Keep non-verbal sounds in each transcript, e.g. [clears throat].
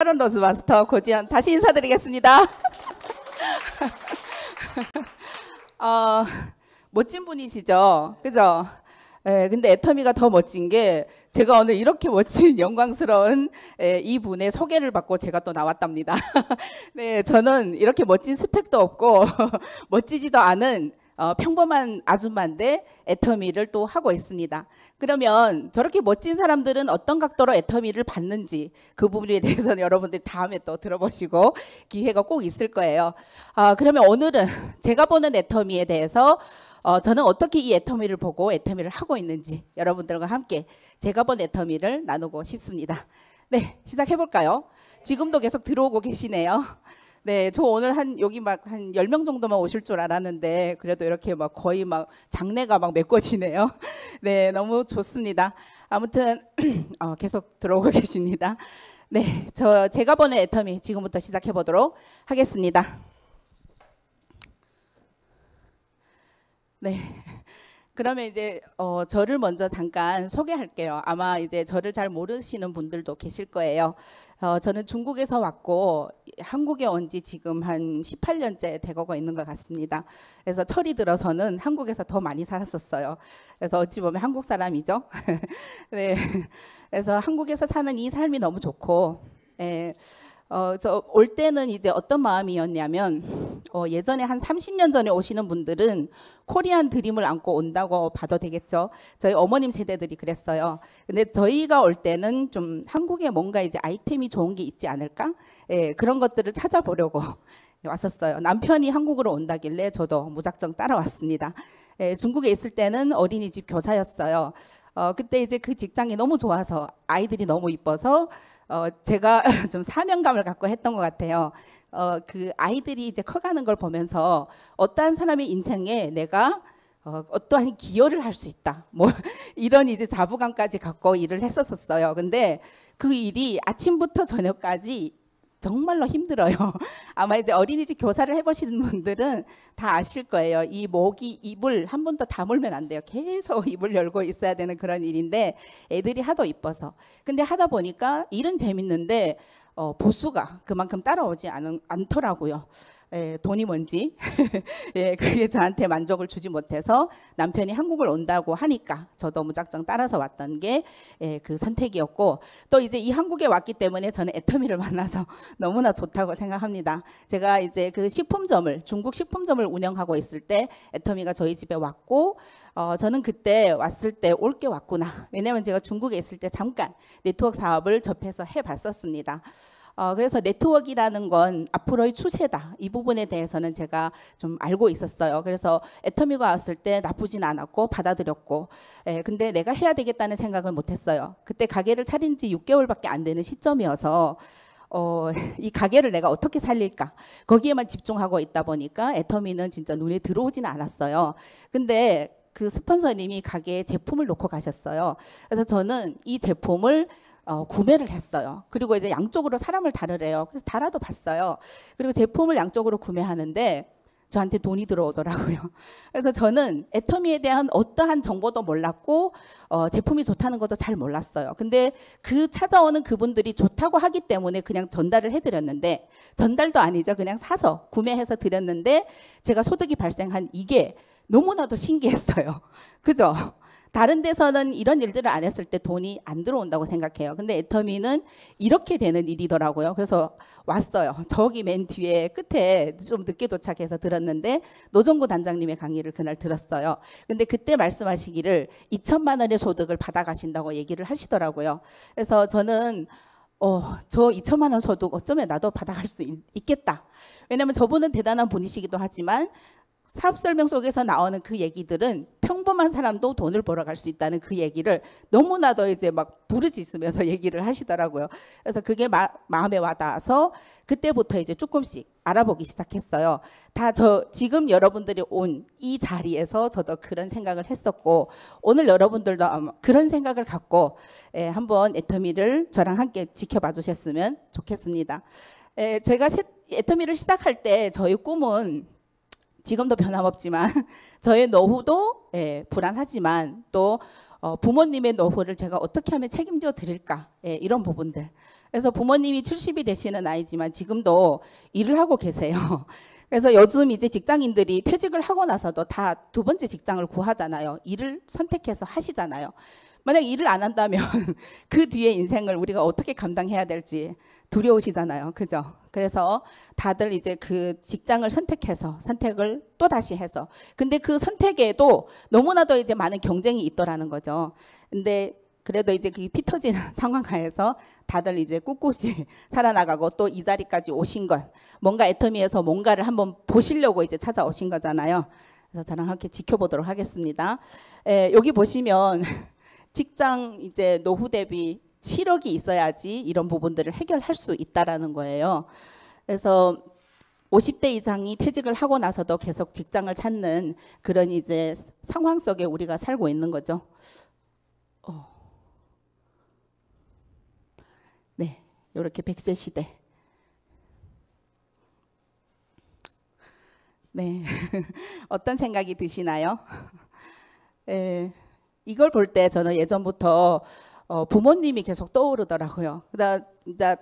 파른 로즈 마스터 고지연 다시 인사드리겠습니다. [laughs] 어, 멋진 분이시죠? 그죠? 예, 근데 애터미가 더 멋진 게 제가 오늘 이렇게 멋진 [laughs] 영광스러운 예, 이 분의 소개를 받고 제가 또 나왔답니다. [laughs] 네, 저는 이렇게 멋진 스펙도 없고 멋지지도 않은 어, 평범한 아줌마인데 애터미를 또 하고 있습니다. 그러면 저렇게 멋진 사람들은 어떤 각도로 애터미를 받는지 그 부분에 대해서는 [laughs] 여러분들 다음에 또 들어보시고 기회가 꼭 있을 거예요. 어, 그러면 오늘은 [laughs] 제가 보는 애터미에 대해서 어, 저는 어떻게 이 애터미를 보고 애터미를 하고 있는지 여러분들과 함께 제가 본 애터미를 나누고 싶습니다. 네, 시작해 볼까요? 지금도 계속 들어오고 계시네요. 네, 저 오늘 한 여기 막한 10명 정도만 오실 줄 알았는데 그래도 이렇게 막 거의 막장례가막 메꿔지네요. [laughs] 네, 너무 좋습니다. 아무튼 [clears throat] 어, 계속 들어오고 [laughs] 계십니다. 네, 저 제가 보는 애터미 지금부터 시작해 보도록 하겠습니다. 네. 그러면 이제 어, 저를 먼저 잠깐 소개할게요. 아마 이제 저를 잘 모르시는 분들도 계실 거예요. 어, 저는 중국에서 왔고 한국에 온 지 지금 한 18년째 되고 있는 것 같습니다. 그래서 철이 들어서는 한국에서 더 많이 살았었어요. 그래서 어찌 보면 한국 사람이죠. [laughs] 네. 그래서 한국에서 사는 이 삶이 너무 좋고, 예. 네. 어, 저올 때는 이제 어떤 마음이었냐면 어, 예전에 한 30년 전에 오시는 분들은 코리안 드림을 안고 온다고 봐도 되겠죠. 저희 어머님 세대들이 그랬어요. 근데 저희가 올 때는 좀 한국에 뭔가 이제 아이템이 좋은 게 있지 않을까? 예, 그런 것들을 찾아보려고 [laughs] 왔었어요. 남편이 한국으로 온다길래 저도 무작정 따라왔습니다. 예, 중국에 있을 때는 어린이집 교사였어요. 어, 그때 이제 그 직장이 너무 좋아서 아이들이 너무 이뻐서 어, 제가 [laughs] 좀 사명감을 갖고 했던 것 같아요. 어, 그 아이들이 이제 커가는 걸 보면서 어떠한 사람의 인생에 내가 어, 어떠한 기여를 할 수 있다. 뭐 [laughs] 이런 이제 자부감까지 갖고 일을 했었었어요. 근데 그 일이 아침부터 저녁까지 정말로 힘들어요. [laughs] 아마 이제 어린이집 교사를 해보시는 분들은 다 아실 거예요. 이 목이 입을 한 번도 다물면 안 돼요. 계속 입을 [laughs] 열고 있어야 되는 그런 일인데 애들이 하도 이뻐서. 근데 하다 보니까 일은 재밌는데 어, 보수가 그만큼 따라오지 않, 않더라고요. 예, 돈이 뭔지 [laughs] 예, 그게 저한테 만족을 주지 못해서 남편이 한국을 온다고 하니까 저도 무작정 따라서 왔던 게그 예, 선택이었고 또 이제 이 한국에 왔기 때문에 저는 애터미를 [laughs] 만나서 너무나 좋다고 생각합니다. 제가 이제 그 식품점을 중국 식품점을 운영하고 있을 때 애터미가 저희 집에 왔고 어, 저는 그때 왔을 때 올 게 왔구나. 왜냐면 제가 중국에 있을 때 잠깐 네트워크 사업을 접해서 해봤었습니다. 어, 그래서 네트워크라는 건 앞으로의 추세다. 이 부분에 대해서는 제가 좀 알고 있었어요. 그래서 애터미가 왔을 때 나쁘진 않았고 받아들였고, 예, 근데 내가 해야 되겠다는 생각을 못했어요. 그때 가게를 차린 지 6개월밖에 안 되는 시점이어서 어, [laughs] 이 가게를 내가 어떻게 살릴까 거기에만 집중하고 있다 보니까 애터미는 진짜 눈에 들어오지는 않았어요. 근데 그 스폰서님이 가게에 제품을 놓고 가셨어요. 그래서 저는 이 제품을 어, 구매를 했어요. 그리고 이제 양쪽으로 사람을 다르래요. 그래서 달아도 봤어요. 그리고 제품을 양쪽으로 구매하는데 저한테 돈이 들어오더라고요. [laughs] 그래서 저는 애터미에 대한 어떠한 정보도 몰랐고 어, 제품이 좋다는 것도 잘 몰랐어요. 근데 그 찾아오는 그분들이 좋다고 하기 때문에 그냥 전달을 해드렸는데 전달도 아니죠. 그냥 사서 구매해서 드렸는데 제가 소득이 발생한 이게 너무나도 신기했어요. [laughs] 그죠? 다른 데서는 이런 일들을 안 했을 때 돈이 안 들어온다고 생각해요. 근데 애터미는 이렇게 되는 일이더라고요. 그래서 왔어요. 저기 맨 뒤에 끝에 좀 늦게 도착해서 들었는데 노정구 단장님의 강의를 그날 들었어요. 근데 그때 말씀하시기를 2천만 원의 소득을 받아가신다고 얘기를 하시더라고요. 그래서 저는 어, 저 2천만 원 소득 어쩌면 나도 받아갈 수 있, 겠다 왜냐면 저분은 대단한 분이시기도 하지만 사업 설명 속에서 나오는 그 얘기들은 평범한 사람도 돈을 벌어 갈수 있다는 그 얘기를 너무나도 이제 막 부르짖으면서 [laughs] 얘기를 하시더라고요. 그래서 그게 마, 마음에 와닿아서 그때부터 이제 조금씩 알아보기 시작했어요. 다 저 지금 여러분들이 온 이 자리에서 저도 그런 생각을 했었고 오늘 여러분들도 그런 생각을 갖고 예, 한번 애터미를 저랑 함께 지켜봐 주셨으면 좋겠습니다. 예, 제가 애터미를 시작할 때 저희 꿈은 지금도 변함없지만 [laughs] 저의 노후도 예, 불안하지만 또 어, 부모님의 노후를 제가 어떻게 하면 책임져 드릴까 예, 이런 부분들 그래서 부모님이 70이 되시는 나이지만 지금도 일을 하고 계세요 [laughs] 그래서 요즘 이제 직장인들이 퇴직을 하고 나서도 다 두 번째 직장을 구하잖아요 일을 선택해서 하시잖아요 만약 일을 안 한다면 [laughs] 그 뒤에 인생을 우리가 어떻게 감당해야 될지 두려우시잖아요. 그죠? 그래서 다들 이제 그 직장을 선택해서 선택을 또 다시 해서 근데 그 선택에도 너무나도 이제 많은 경쟁이 있더라는 거죠. 근데 그래도 이제 그피터진 [laughs] 상황 하에서 다들 이제 꿋꿋이 [laughs] 살아나가고 또 이 자리까지 오신 건 뭔가 애터미에서 뭔가를 한번 보시려고 이제 찾아오신 거잖아요. 그래서 저랑 함께 지켜보도록 하겠습니다. 에, 예, 여기 보시면 [laughs] 직장 이제 노후 대비 실력이 있어야지 이런 부분들을 해결할 수 있다라는 거예요. 그래서 50대 이상이 퇴직을 하고 나서도 계속 직장을 찾는 그런 이제 상황 속에 우리가 살고 있는 거죠. 어. 네, 이렇게 100세 시대. 네, [laughs] 어떤 생각이 드시나요? 네. [laughs] 이걸 볼 때 저는 예전부터 어, 부모님이 계속 떠오르더라고요. 그러다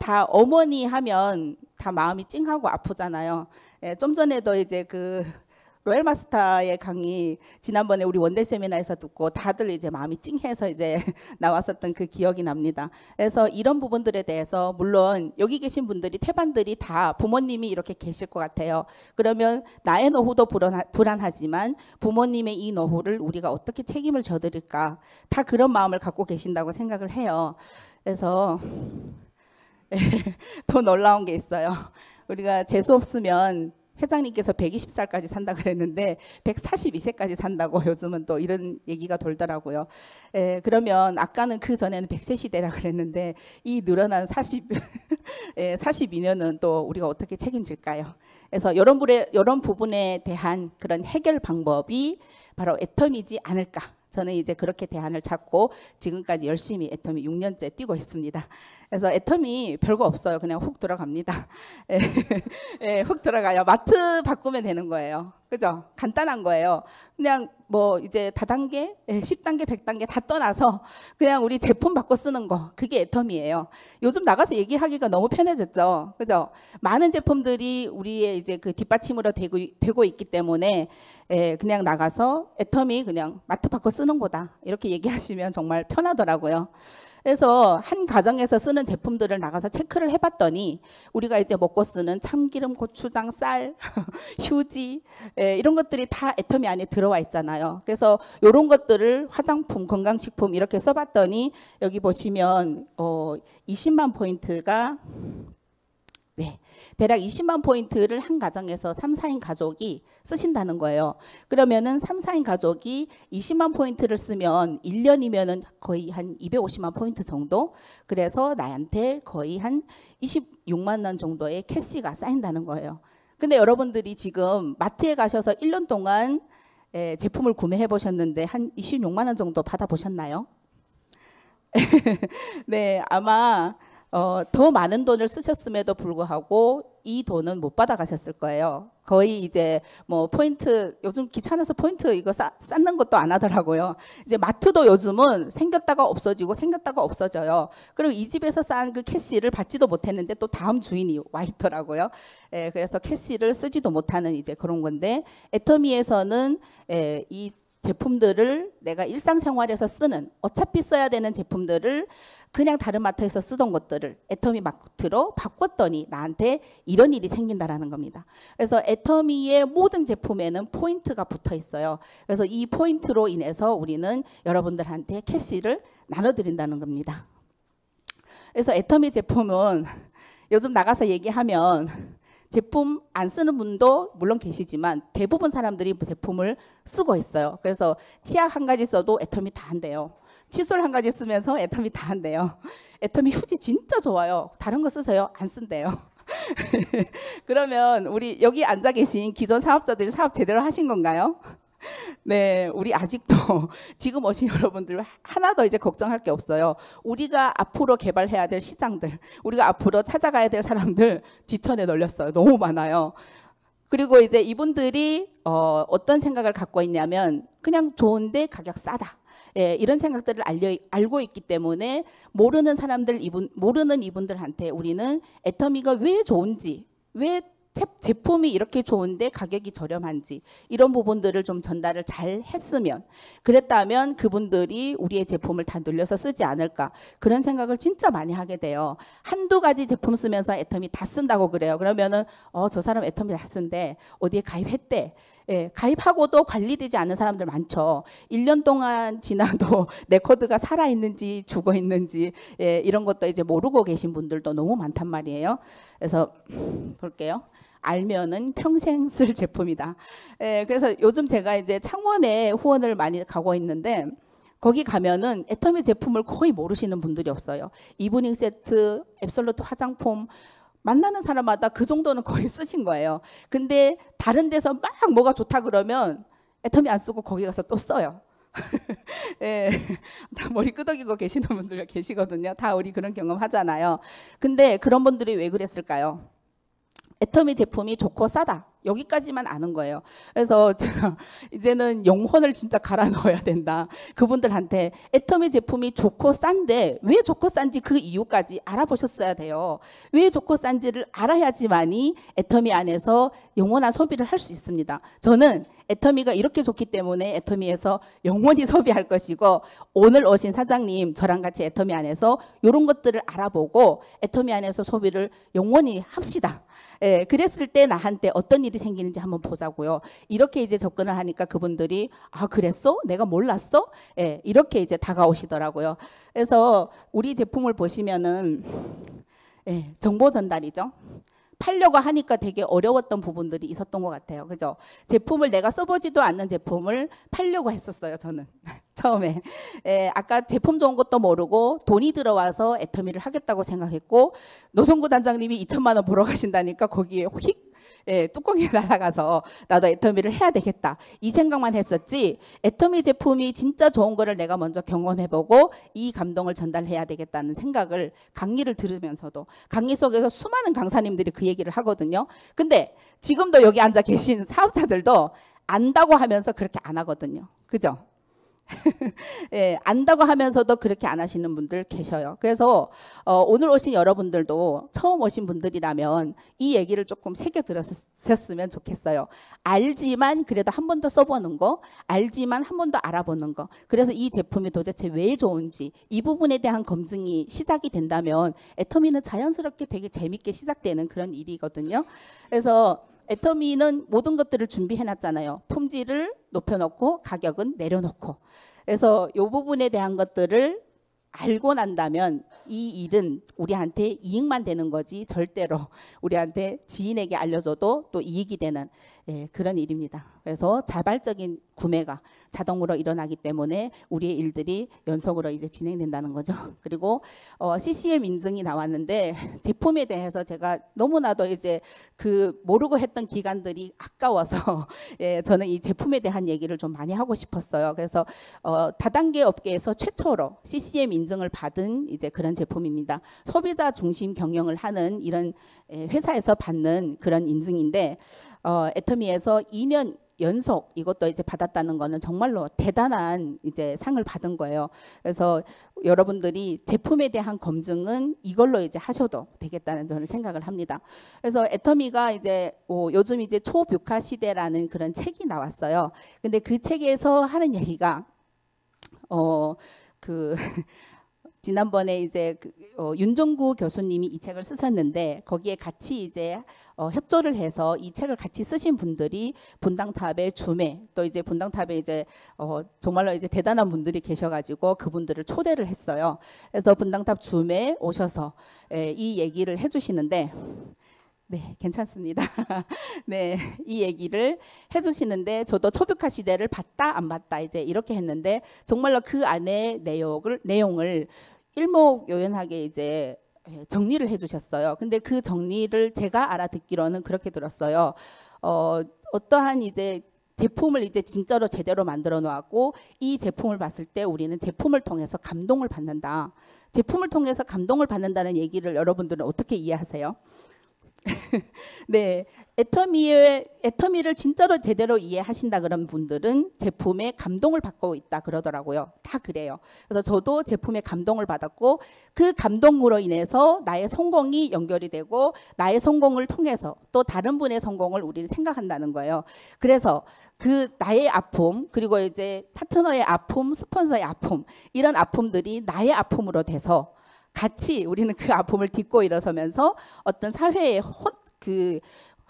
다 어머니 하면 다 마음이 찡하고 아프잖아요. 예, 좀 전에도 이제 그 로얄마스타의 강의 지난번에 우리 원대 세미나에서 듣고 다들 이제 마음이 찡해서 이제 [laughs] 나왔었던 그 기억이 납니다. 그래서 이런 부분들에 대해서 물론 여기 계신 분들이 태반들이 다 부모님이 이렇게 계실 것 같아요. 그러면 나의 노후도 불안하, 지만 부모님의 이 노후를 우리가 어떻게 책임을 져드릴까 다 그런 마음을 갖고 계신다고 생각을 해요. 그래서 [laughs] 더 놀라운 게 있어요. 우리가 재수 없으면 회장님께서 120살까지 산다 그랬는데 142세까지 산다고 [laughs] 요즘은 또 이런 얘기가 돌더라고요. 에, 그러면 아까는 그 전에는 100세 시대라 그랬는데 이 늘어난 40 [laughs] 에, 42년은 또 우리가 어떻게 책임질까요? 그래서 이런 부분에, 이런 부분에 대한 그런 해결 방법이 바로 애텀이지 않을까 저는 이제 그렇게 대안을 찾고 지금까지 열심히 애텀이 6년째 뛰고 있습니다. 그래서 애텀이 별거 없어요. 그냥 훅 들어갑니다. [laughs] 예, 예, 훅 들어가요. 마트 바꾸면 되는 거예요. 그죠? 간단한 거예요. 그냥 뭐 이제 다단계, 10단계, 예, 100단계 다 떠나서 그냥 우리 제품 바꿔 쓰는 거. 그게 애텀이에요. 요즘 나가서 얘기하기가 너무 편해졌죠. 그죠? 많은 제품들이 우리의 이제 그 뒷받침으로 되고, 되고 있기 때문에 예, 그냥 나가서 애텀이 그냥 마트 바꿔 쓰는 거다. 이렇게 얘기하시면 정말 편하더라고요. 그래서 한 가정에서 쓰는 제품들을 나가서 체크를 해봤더니 우리가 이제 먹고 쓰는 참기름, 고추장, 쌀, [laughs] 휴지 예, 이런 것들이 다 애터미 안에 들어와 있잖아요. 그래서 이런 것들을 화장품, 건강식품 이렇게 써봤더니 여기 보시면 어, 20만 포인트가 네. 대략 20만 포인트를 한 가정에서 3, 4인 가족이 쓰신다는 거예요. 그러면은 3, 4인 가족이 20만 포인트를 쓰면 1년이면은 거의 한 250만 포인트 정도? 그래서 나한테 거의 한 26만 원 정도의 캐시가 쌓인다는 거예요. 근데 여러분들이 지금 마트에 가셔서 1년 동안 에, 제품을 구매해 보셨는데 한 26만 원 정도 받아 보셨나요? [laughs] 네, 아마 어, 더 많은 돈을 쓰셨음에도 불구하고 이 돈은 못 받아가셨을 거예요. 거의 이제 뭐 포인트 요즘 귀찮아서 포인트 이거 쌓, 쌓는 것도 안 하더라고요. 이제 마트도 요즘은 생겼다가 없어지고 생겼다가 없어져요. 그럼 이 집에서 쌓은 그 캐시를 받지도 못했는데 또 다음 주인이 와 있더라고요. 예, 그래서 캐시를 쓰지도 못하는 이제 그런 건데 애터미에서는 예, 이 제품들을 내가 일상생활에서 쓰는 어차피 써야 되는 제품들을 그냥 다른 마트에서 쓰던 것들을 애터미 마트로 바꿨더니 나한테 이런 일이 생긴다라는 겁니다. 그래서 애터미의 모든 제품에는 포인트가 붙어 있어요. 그래서 이 포인트로 인해서 우리는 여러분들한테 캐시를 나눠드린다는 겁니다. 그래서 애터미 제품은 [laughs] 요즘 나가서 얘기하면 제품 안 쓰는 분도 물론 계시지만 대부분 사람들이 제품을 쓰고 있어요. 그래서 치약 한 가지 써도 애텀미다 한대요. 칫솔 한 가지 쓰면서 애텀미다 한대요. 애텀미 휴지 진짜 좋아요. 다른 거 쓰세요? 안 쓴대요. [laughs] 그러면 우리 여기 앉아 계신 기존 사업자들이 사업 제대로 하신 건가요? [laughs] 네, 우리 아직도 [laughs] 지금 오신 여러분들 하나 더 이제 걱정할 게 없어요. 우리가 앞으로 개발해야 될 시장들, 우리가 앞으로 찾아가야 될 사람들 뒤천에 널렸어요. 너무 많아요. 그리고 이제 이분들이 어, 어떤 생각을 갖고 있냐면 그냥 좋은데 가격 싸다. 예, 이런 생각들을 알려, 알고 있기 때문에 모르는 사람들 이분 모르는 이분들한테 우리는 애터미가 왜 좋은지 왜 제품이 이렇게 좋은데 가격이 저렴한지 이런 부분들을 좀 전달을 잘 했으면 그랬다면 그분들이 우리의 제품을 다 늘려서 쓰지 않을까 그런 생각을 진짜 많이 하게 돼요. 한두 가지 제품 쓰면서 애텀이 다 쓴다고 그래요. 그러면은 어 저 사람 애텀이 다 쓴데 어디에 가입했대. 예, 가입하고도 관리되지 않는 사람들 많죠. 1년 동안 [laughs] 지나도 내 코드가 살아있는지 죽어 있는지 예, 이런 것도 이제 모르고 계신 분들도 너무 많단 말이에요. 그래서 볼게요. 알면은 평생 쓸 제품이다. 예, 그래서 요즘 제가 이제 창원에 후원을 많이 가고 있는데 거기 가면은 애터미 제품을 거의 모르시는 분들이 없어요. 이브닝 세트, 앱솔루트 화장품 만나는 사람마다 그 정도는 [laughs] 거의 쓰신 거예요. 근데 다른 데서 막 뭐가 좋다 그러면 애터미 안 쓰고 거기 가서 또 써요. [laughs] 예, 다 머리 끄덕이고 계시는 분들 계시거든요. 다 우리 그런 경험 하잖아요. 근데 그런 분들이 왜 그랬을까요? 애터미 제품이 좋고 싸다. 여기까지만 아는 거예요. 그래서 [laughs] 제가 이제는 영혼을 진짜 갈아 넣어야 된다. 그분들한테 애터미 제품이 좋고 싼데 왜 좋고 싼지 그 이유까지 알아보셨어야 돼요. 왜 좋고 싼지를 알아야지만이 애터미 안에서 영원한 소비를 할 수 있습니다. 저는 애터미가 이렇게 좋기 때문에 애터미에서 영원히 소비할 것이고 오늘 오신 사장님 저랑 같이 애터미 안에서 이런 것들을 알아보고 애터미 안에서 소비를 영원히 합시다. 예, 그랬을 때 나한테 어떤 일이 문이 생기는지 한번 보자고요. 이렇게 이제 접근을 하니까 그분들이 아 그랬어? 내가 몰랐어? 예, 이렇게 이제 다가오시더라고요. 그래서 우리 제품을 보시면은 예, 정보 전달이죠. 팔려고 하니까 되게 어려웠던 부분들이 있었던 것 같아요. 그죠? 제품을 내가 써보지도 않는 제품을 팔려고 했었어요, 저는. [laughs] 처음에. 에, 예, 아까 제품 좋은 것도 모르고 돈이 들어와서 애터미를 하겠다고 생각했고, 노성구 단장님이 2천만 원 보러 가신다니까 거기에 휙 예, 뚜껑이 [laughs] 날아가서 나도 애터미를 해야 되겠다. 이 생각만 했었지 애터미 제품이 진짜 좋은 거를 내가 먼저 경험해보고 이 감동을 전달해야 되겠다는 생각을 강의를 들으면서도 강의 속에서 수많은 강사님들이 그 얘기를 하거든요. 근데 지금도 여기 앉아 계신 사업자들도 안다고 하면서 그렇게 안 하거든요. 그죠? [laughs] 예, 안다고 하면서도 그렇게 안 하시는 분들 계셔요. 그래서 어, 오늘 오신 여러분들도 처음 오신 분들이라면 이 얘기를 조금 새겨 들으셨으면 좋겠어요. 알지만 그래도 한 번 더 써보는 거, 알지만 한 번 더 알아보는 거. 그래서 이 제품이 도대체 왜 좋은지 이 부분에 대한 검증이 시작이 된다면 애터미는 자연스럽게 되게 재밌게 시작되는 그런 일이거든요. 그래서 애터미는 모든 것들을 준비해놨잖아요. 품질을 높여놓고 가격은 내려놓고 그래서 이 부분에 대한 것들을 알고 난다면 이 일은 우리한테 이익만 되는 거지 절대로 우리한테 지인에게 알려줘도 또 이익이 되는 예, 그런 일입니다. 그래서 자발적인 구매가 자동으로 일어나기 때문에 우리의 일들이 연속으로 이제 진행된다는 거죠. [laughs] 그리고 어, CCM 인증이 나왔는데 제품에 대해서 제가 너무나도 이제 그 모르고 했던 기간들이 아까워서 [laughs] 예, 저는 이 제품에 대한 얘기를 좀 많이 하고 싶었어요. 그래서 어, 다단계 업계에서 최초로 CCM 인증을 받은 이제 그런 제품입니다. 소비자 중심 경영을 하는 이런 예, 회사에서 받는 그런 인증인데 어, 애터미에서 2년 연속 이것도 이제 받았다는 거는 정말로 대단한 이제 상을 받은 거예요. 그래서 여러분들이 제품에 대한 검증은 이걸로 이제 하셔도 되겠다는 저는 생각을 합니다. 그래서 애터미가 이제 뭐 요즘 이제 초뷰카 시대라는 그런 책이 나왔어요. 근데 그 책에서 하는 얘기가 어그 [laughs] 지난번에 이제 그, 어, 윤종구 교수님이 이 책을 쓰셨는데 거기에 같이 이제 어, 협조를 해서 이 책을 같이 쓰신 분들이 분당탑의 주매 또 이제 분당탑에 이제 어, 정말로 이제 대단한 분들이 계셔가지고 그분들을 초대를 했어요. 그래서 분당탑 주매 오셔서 예, 이 얘기를 해주시는데. 네, 괜찮습니다. [laughs] 네, 이 얘기를 해주시는데 저도 초벽화 시대를 봤다 안 봤다 이제 이렇게 했는데 정말로 그 안에 내용을 내용을 일목요연하게 이제 예, 정리를 해주셨어요. 근데 그 정리를 제가 알아듣기로는 그렇게 들었어요. 어, 어떠한 이제 제품을 이제 진짜로 제대로 만들어 놓았고 이 제품을 봤을 때 우리는 제품을 통해서 감동을 받는다. 제품을 통해서 감동을 받는다는 얘기를 여러분들은 어떻게 이해하세요? [laughs] 네, 애터미의 애터미를 진짜로 제대로 이해하신다 그런 분들은 제품에 감동을 받고 있다 그러더라고요. 다 그래요. 그래서 저도 제품에 감동을 받았고 그 감동으로 인해서 나의 성공이 연결이 되고 나의 성공을 통해서 또 다른 분의 성공을 우리는 생각한다는 거예요. 그래서 그 나의 아픔 그리고 이제 파트너의 아픔, 스폰서의 아픔 이런 아픔들이 나의 아픔으로 돼서 같이 우리는 그 아픔을 딛고 일어서면서 어떤 사회에 헌, 그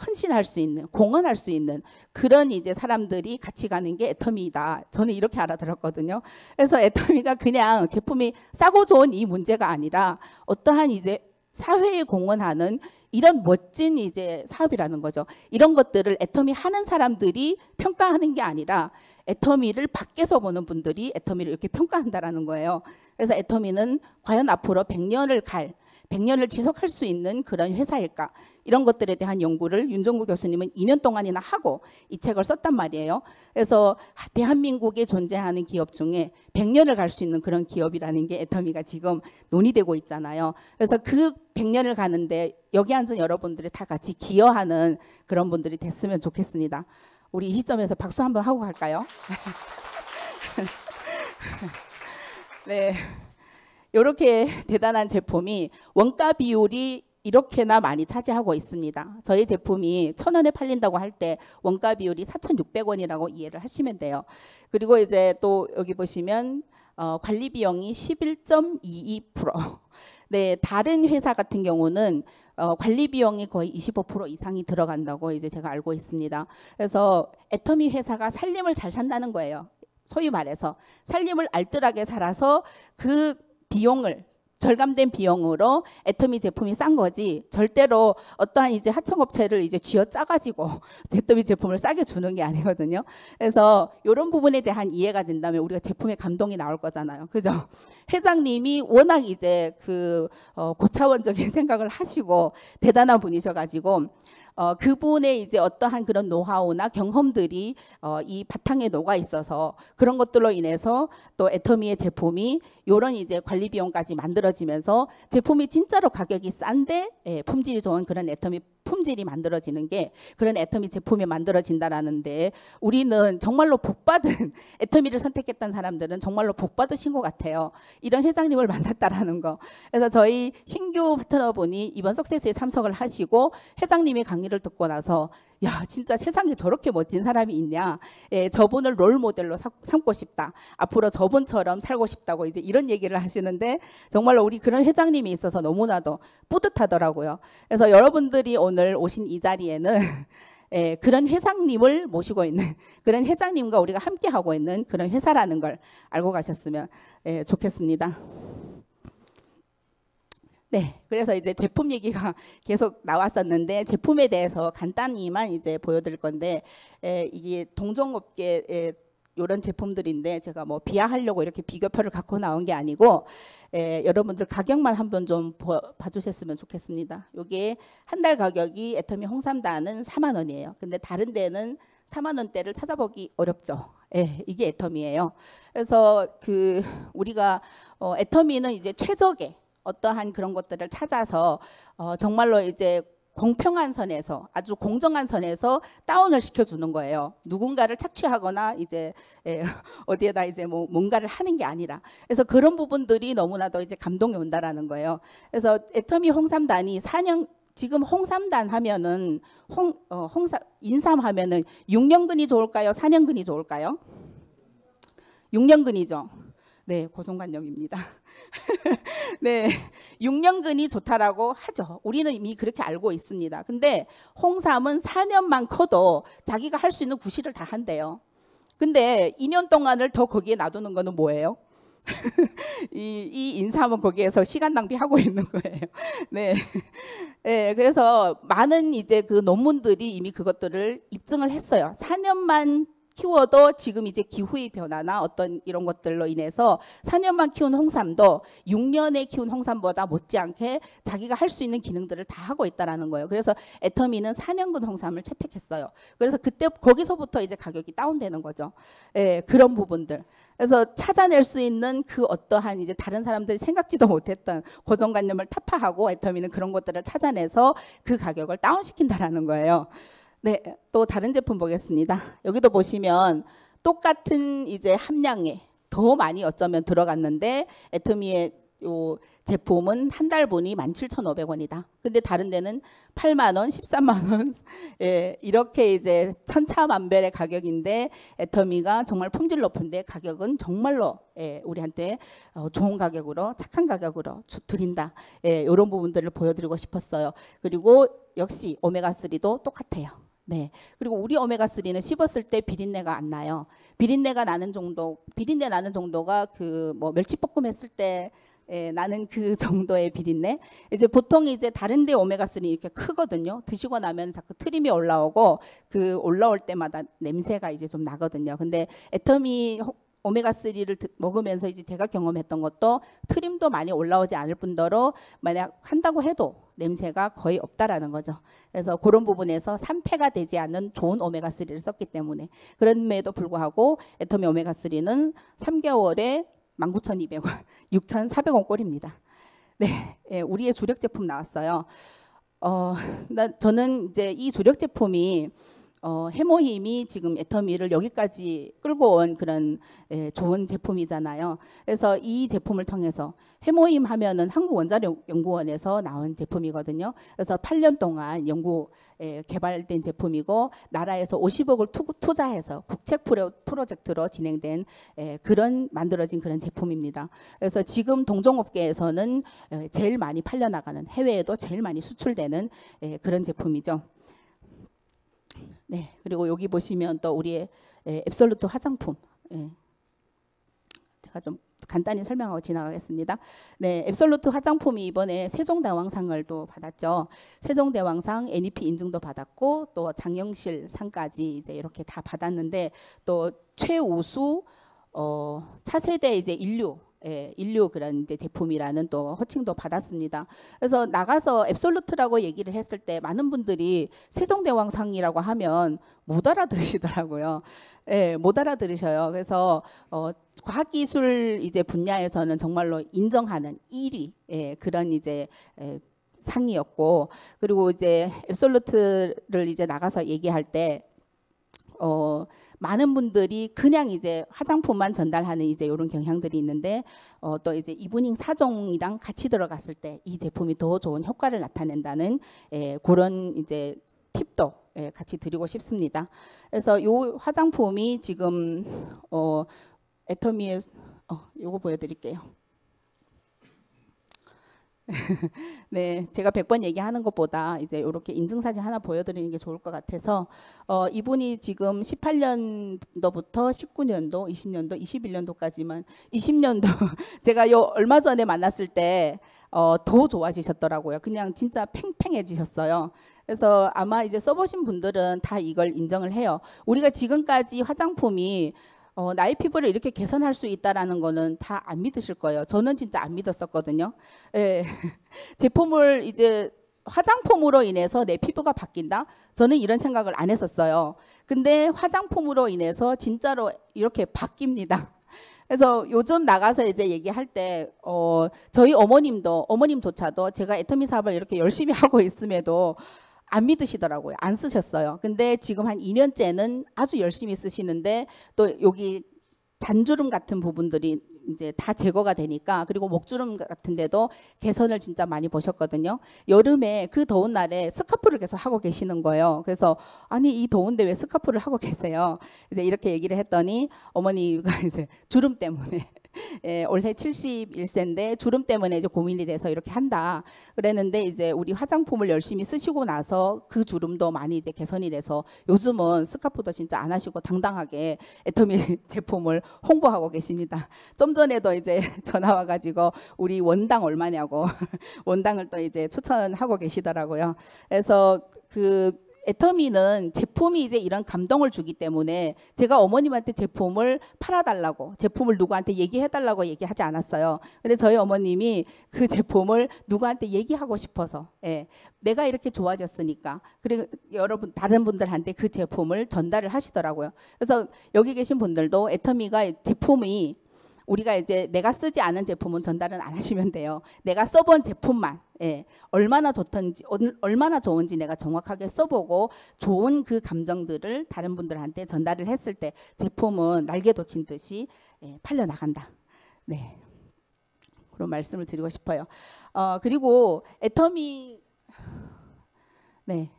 헌신할 수 있는 공헌할 수 있는 그런 이제 사람들이 같이 가는 게 애터미이다. 저는 이렇게 알아들었거든요. 그래서 애터미가 그냥 제품이 싸고 좋은 이 문제가 아니라 어떠한 이제 사회에 공헌하는 이런 멋진 이제 사업이라는 거죠. 이런 것들을 애터미 하는 사람들이 평가하는 게 아니라 애터미를 밖에서 보는 분들이 애터미를 이렇게 평가한다라는 거예요. 그래서 애터미는 과연 앞으로 100년을 갈 100년을 지속할 수 있는 그런 회사일까 이런 것들에 대한 연구를 윤종구 교수님은 2년 동안이나 하고 이 책을 썼단 말이에요. 그래서 대한민국에 존재하는 기업 중에 100년을 갈 수 있는 그런 기업이라는 게 애터미가 지금 논의되고 있잖아요. 그래서 그 100년을 가는데 여기 앉은 여러분들이 다 같이 기여하는 그런 분들이 됐으면 좋겠습니다. 우리 이 시점에서 박수 한번 하고 갈까요? [laughs] 네. 이렇게 [laughs] 대단한 제품이 원가 비율이 이렇게나 많이 차지하고 있습니다. 저희 제품이 천원에 팔린다고 할 때 원가 비율이 4,600원이라고 이해를 하시면 돼요. 그리고 이제 또 여기 보시면 어, 관리 비용이 11.22%. [laughs] 네, 다른 회사 같은 경우는 어, 관리 비용이 거의 25% 이상이 들어간다고 이제 제가 알고 있습니다. 그래서 애터미 회사가 살림을 잘 산다는 거예요. 소위 말해서 살림을 알뜰하게 살아서 그 비용을 절감된 비용으로 애터미 제품이 싼 거지 절대로 어떠한 이제 하청업체를 이제 쥐어짜가지고 [laughs] 애터미 제품을 싸게 주는 게 아니거든요. 그래서 이런 부분에 대한 이해가 된다면 우리가 제품에 감동이 나올 거잖아요. 그죠? 회장님이 워낙 이제 그 어, 고차원적인 [laughs] 생각을 하시고 대단한 분이셔가지고 어, 그분의 이제 어떠한 그런 노하우나 경험들이 어, 이 바탕에 녹아 있어서 그런 것들로 인해서 또 애터미의 제품이 이런 이제 관리 비용까지 만들어지면서 제품이 진짜로 가격이 싼데 예, 품질이 좋은 그런 애터미 품질이 만들어지는 게 그런 애터미 제품이 만들어진다라는데 우리는 정말로 복받은 [laughs] 애터미를 선택했던 사람들은 정말로 복받으신 것 같아요. 이런 회장님을 [laughs] 만났다라는 거. 그래서 저희 신규 파트너분이 이번 석세스에 참석을 하시고 회장님이 강 강의를 듣고 나서 야 진짜 세상에 저렇게 멋진 사람이 있냐 예, 저분을 롤모델로 삼고 싶다 앞으로 저분처럼 살고 싶다고 이제 이런 얘기를 하시는데 정말로 우리 그런 회장님이 있어서 너무나도 뿌듯하더라고요 그래서 여러분들이 오늘 오신 이 자리에는 [laughs] 예, 그런 회장님을 모시고 있는 그런 회장님과 우리가 함께 하고 있는 그런 회사라는 걸 알고 가셨으면 예, 좋겠습니다. 네, 그래서 이제 제품 얘기가 [laughs] 계속 나왔었는데 제품에 대해서 간단히만 이제 보여드릴 건데 에, 이게 동종업계 이런 제품들인데 제가 뭐 비하하려고 이렇게 비교표를 갖고 나온 게 아니고 에, 여러분들 가격만 한번 좀 보, 봐주셨으면 좋겠습니다. 이게 한 달 가격이 애터미 홍삼단은 4만 원이에요. 근데 다른 데는 4만 원대를 찾아보기 어렵죠. 예, 이게 애터미예요. 그래서 그 우리가 어, 애터미는 이제 최적의 어떠한 그런 것들을 찾아서 어, 정말로 이제 공평한 선에서 아주 공정한 선에서 다운을 시켜주는 거예요. 누군가를 착취하거나 이제 예, [laughs] 어디에다 이제 뭐 뭔가를 하는 게 아니라 그래서 그런 부분들이 너무나도 이제 감동이 온다라는 거예요. 그래서 애터미 홍삼단이 4년 지금 홍삼단 하면은 홍 어, 홍삼 인삼 하면은 6년근이 좋을까요? 4년근이 좋을까요? 6년근이죠. 네, 고정관념입니다. 그 [laughs] 네. 6년근이 좋다라고 하죠. 우리는 이미 그렇게 알고 있습니다. 근데 홍삼은 4년만 커도 자기가 할 수 있는 구실을 다 한대요. 근데 2년 동안을 더 거기에 놔두는 거는 뭐예요? [laughs] 이, 이 인삼은 거기에서 시간 낭비하고 [laughs] 있는 거예요. 네. 네. 그래서 많은 이제 그 논문들이 이미 그것들을 입증을 했어요. 4년만 키워도 지금 이제 기후의 변화나 어떤 이런 것들로 인해서 4년만 키운 홍삼도 6년에 키운 홍삼보다 못지않게 자기가 할 수 있는 기능들을 다 하고 있다라는 거예요. 그래서 애터미는 4년근 홍삼을 채택했어요. 그래서 그때 거기서부터 이제 가격이 다운되는 거죠. 예, 그런 부분들. 그래서 찾아낼 수 있는 그 어떠한 이제 다른 사람들이 생각지도 못했던 고정관념을 타파하고 애터미는 그런 것들을 찾아내서 그 가격을 다운시킨다라는 거예요. 네, 또 다른 제품 보겠습니다. 여기도 보시면 똑같은 이제 함량에 더 많이 어쩌면 들어갔는데 애터미의 요 제품은 한달분이 17,500원이다. 근데 다른 데는 8만 원, 13만 원. 예, 이렇게 이제 천차만별의 가격인데 애터미가 정말 품질 높은데 가격은 정말로 예, 우리한테 어, 좋은 가격으로 착한 가격으로 주, 드린다. 예, 이런 부분들을 보여드리고 싶었어요. 그리고 역시 오메가3도 똑같아요. 네. 그리고 우리 오메가 3는 씹었을 때 비린내가 안 나요. 비린내가 나는 정도, 비린내 나는 정도가 그 뭐 멸치볶음 했을 때 예, 나는 그 [laughs] 정도의 비린내. 이제 보통 이제 다른데 오메가 3 이렇게 크거든요. 드시고 나면 자꾸 트림이 올라오고 그 올라올 때마다 냄새가 이제 좀 나거든요. 근데 애터미 오메가3를 먹으면서 이제 제가 경험했던 것도 트림도 많이 올라오지 않을 뿐더러 만약 한다고 해도 냄새가 거의 없다라는 거죠. 그래서 그런 부분에서 산패가 되지 않는 좋은 오메가3를 썼기 때문에 그런에도 불구하고 애터미 오메가3는 3개월에 19,200원, 6,400원 [laughs] 꼴입니다. 네, 예, 우리의 주력 제품 나왔어요. 어, 나, 저는 이제 이 주력 제품이 어, 해모임이 지금 애터미를 여기까지 끌고 온 그런 에, 예, 좋은 제품이잖아요. 그래서 이 제품을 통해서 해모임 하면은 한국원자력연구원에서 나온 제품이거든요. 그래서 8년 동안 연구 에, 예, 개발된 제품이고 나라에서 50억을 투, 자해서 국책 프로, 프로젝트로 진행된 에, 예, 그런 만들어진 그런 제품입니다. 그래서 지금 동종업계에서는 에, 제일 많이 팔려나가는 해외에도 제일 많이 수출되는 에, 그런 제품이죠. 네, 그리고 여기 보시면 또 우리의 앱솔루트 예, 화장품. 예. 제가 좀 간단히 설명하고 지나가겠습니다. 네, 앱솔루트 화장품이 이번에 세종대왕상을 또 받았죠. 세종대왕상 NEP 인증도 받았고 또 장영실 상까지 이제 이렇게 다 받았는데 또 최우수 어, 차세대 이제 인류 예, 인류 그런 이제 제품이라는 또 호칭도 받았습니다. 그래서 나가서 앱솔루트라고 얘기를 했을 때 많은 분들이 세종대왕상이라고 하면 못 알아들으시더라고요. 예, 못 알아들으셔요. 그래서 어, 과학기술 이제 분야에서는 정말로 인정하는 1위 예, 그런 이제 예, 상이었고 그리고 이제 앱솔루트를 이제 나가서 얘기할 때 어, 많은 분들이 그냥 이제 화장품만 전달하는 이제 이런 경향들이 있는데 어, 또 이제 이브닝 사정이랑 같이 들어갔을 때 이 제품이 더 좋은 효과를 나타낸다는 에, 예, 그런 이제 팁도 에, 예, 같이 드리고 싶습니다. 그래서 이 화장품이 지금 어, 애터미의 어, 요거 보여드릴게요. [laughs] 네, 제가 100번 얘기하는 것보다 이제 이렇게 인증사진 하나 보여드리는 게 좋을 것 같아서 어, 이분이 지금 18년도부터 19년도, 20년도, 21년도까지만 20년도 [laughs] 제가 요 얼마 전에 만났을 때 어, 더 좋아지셨더라고요. 그냥 진짜 팽팽해지셨어요. 그래서 아마 이제 써보신 분들은 다 이걸 인정을 해요. 우리가 지금까지 화장품이 어, 나의 피부를 이렇게 개선할 수 있다라는 거는 다 안 믿으실 거예요. 저는 진짜 안 믿었었거든요. 예. [laughs] 제품을 이제 화장품으로 인해서 내 피부가 바뀐다? 저는 이런 생각을 안 했었어요. 근데 화장품으로 인해서 진짜로 이렇게 바뀝니다. [laughs] 그래서 요즘 나가서 이제 얘기할 때, 어, 저희 어머님도, 어머님조차도 제가 애터미 사업을 이렇게 열심히 [laughs] 하고 있음에도 안 믿으시더라고요. 안 쓰셨어요. 근데 지금 한 2년째는 아주 열심히 쓰시는데 또 여기 잔주름 같은 부분들이 이제 다 제거가 되니까 그리고 목주름 같은 데도 개선을 진짜 많이 보셨거든요. 여름에 그 더운 날에 스카프를 계속 하고 계시는 거예요. 그래서 아니 이 더운데 왜 스카프를 하고 계세요? 이제 이렇게 얘기를 했더니 어머니가 [laughs] 이제 주름 때문에 예, 올해 71세인데 주름 때문에 이제 고민이 돼서 이렇게 한다. 그랬는데 이제 우리 화장품을 열심히 쓰시고 나서 그 주름도 많이 이제 개선이 돼서 요즘은 스카프도 진짜 안 하시고 당당하게 애터미 [laughs] 제품을 홍보하고 계십니다. 좀 전에도 이제 [laughs] 전화 와가지고 우리 원당 얼마냐고 [laughs] 원당을 또 이제 추천하고 계시더라고요. 그래서 그 애터미는 제품이 이제 이런 감동을 주기 때문에 제가 어머님한테 제품을 팔아달라고 제품을 누구한테 얘기해달라고 얘기하지 않았어요. 근데 저희 어머님이 그 제품을 누구한테 얘기하고 싶어서 예, 내가 이렇게 좋아졌으니까 그리고 여러분 다른 분들한테 그 제품을 전달을 하시더라고요. 그래서 여기 계신 분들도 애터미가 제품이 우리가 이제 내가 쓰지 않은 제품은 전달은 안 하시면 돼요. 내가 써본 제품만 예, 얼마나 좋던지 얼마나 좋은지 내가 정확하게 써보고 좋은 그 감정들을 다른 분들한테 전달을 했을 때 제품은 날개 돋친 듯이 예, 팔려 나간다. 네. 그런 말씀을 드리고 싶어요. 어, 그리고 애터미 네.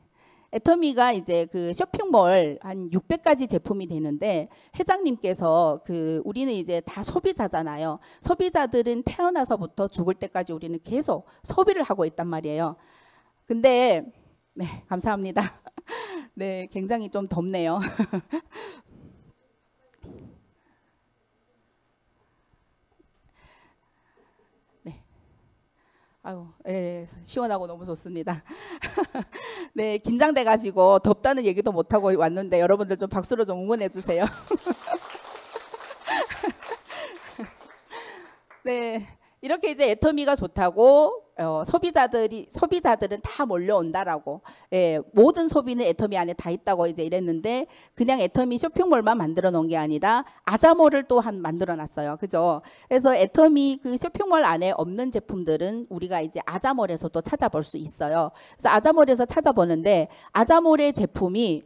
애터미가 이제 그 쇼핑몰 한 600가지 제품이 되는데 회장님께서 그 우리는 이제 다 소비자잖아요. 소비자들은 태어나서부터 죽을 때까지 우리는 계속 소비를 하고 있단 말이에요. 근데 네, 감사합니다. [laughs] 네, 굉장히 좀 덥네요. [laughs] 아유, 예, 예, 시원하고 너무 좋습니다. [laughs] 네, 긴장돼가지고 덥다는 얘기도 못하고 왔는데 여러분들 좀 박수로 좀 응원해주세요. [laughs] 네, 이렇게 이제 애터미가 좋다고 어, 소비자들이 소비자들은 다 몰려온다라고 예, 모든 소비는 애터미 안에 다 있다고 이제 이랬는데 그냥 애터미 쇼핑몰만 만들어 놓은 게 아니라 아자몰을 또한 만들어 놨어요. 그죠? 그래서 애터미 그 쇼핑몰 안에 없는 제품들은 우리가 이제 아자몰에서 또 찾아볼 수 있어요. 그래서 아자몰에서 찾아보는데 아자몰의 제품이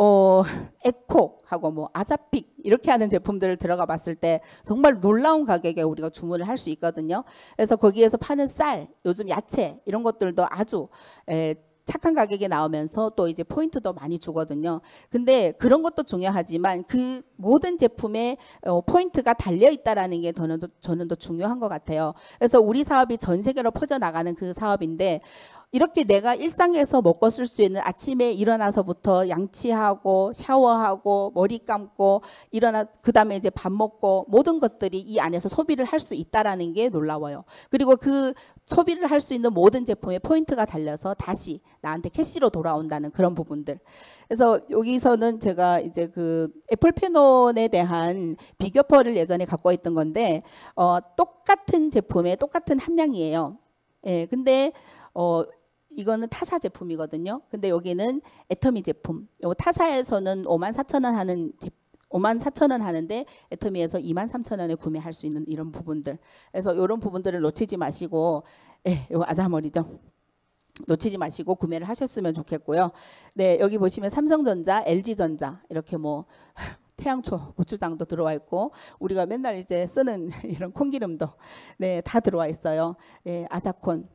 어, 에코하고 뭐 아자픽 이렇게 하는 제품들을 들어가 봤을 때 정말 놀라운 가격에 우리가 주문을 할 수 있거든요. 그래서 거기에서 파는 쌀, 요즘 야채 이런 것들도 아주 에, 착한 가격에 나오면서 또 이제 포인트도 많이 주거든요. 근데 그런 것도 중요하지만 그 모든 제품에 어, 포인트가 달려 있다라는 게 저는 더, 저는 더 중요한 것 같아요. 그래서 우리 사업이 전 세계로 퍼져 나가는 그 사업인데 이렇게 내가 일상에서 먹고 쓸 수 있는 아침에 일어나서부터 양치하고 샤워하고 머리 감고 일어나 그다음에 이제 밥 먹고 모든 것들이 이 안에서 소비를 할 수 있다라는 게 놀라워요. 그리고 그 소비를 할 수 있는 모든 제품에 포인트가 달려서 다시 나한테 캐시로 돌아온다는 그런 부분들. 그래서 여기서는 제가 이제 그 애플 페논에 대한 비교표를 예전에 갖고 있던 건데 어 똑같은 제품에 똑같은 함량이에요. 예, 근데 어 이거는 타사 제품이거든요. 근데 여기는 애터미 제품. 요 타사에서는 5만 4천 원 하는 제, 5만 4천 원 하는데 애터미에서 2만 3천 원에 구매할 수 있는 이런 부분들. 그래서 이런 부분들을 놓치지 마시고, 예, 요 아자머리죠. 놓치지 마시고 구매를 하셨으면 좋겠고요. 네, 여기 보시면 삼성전자, LG전자 이렇게 뭐 태양초, 고추장도 들어와 있고 우리가 맨날 이제 쓰는 [laughs] 이런 콩기름도 네, 다 들어와 있어요. 예, 아자콘.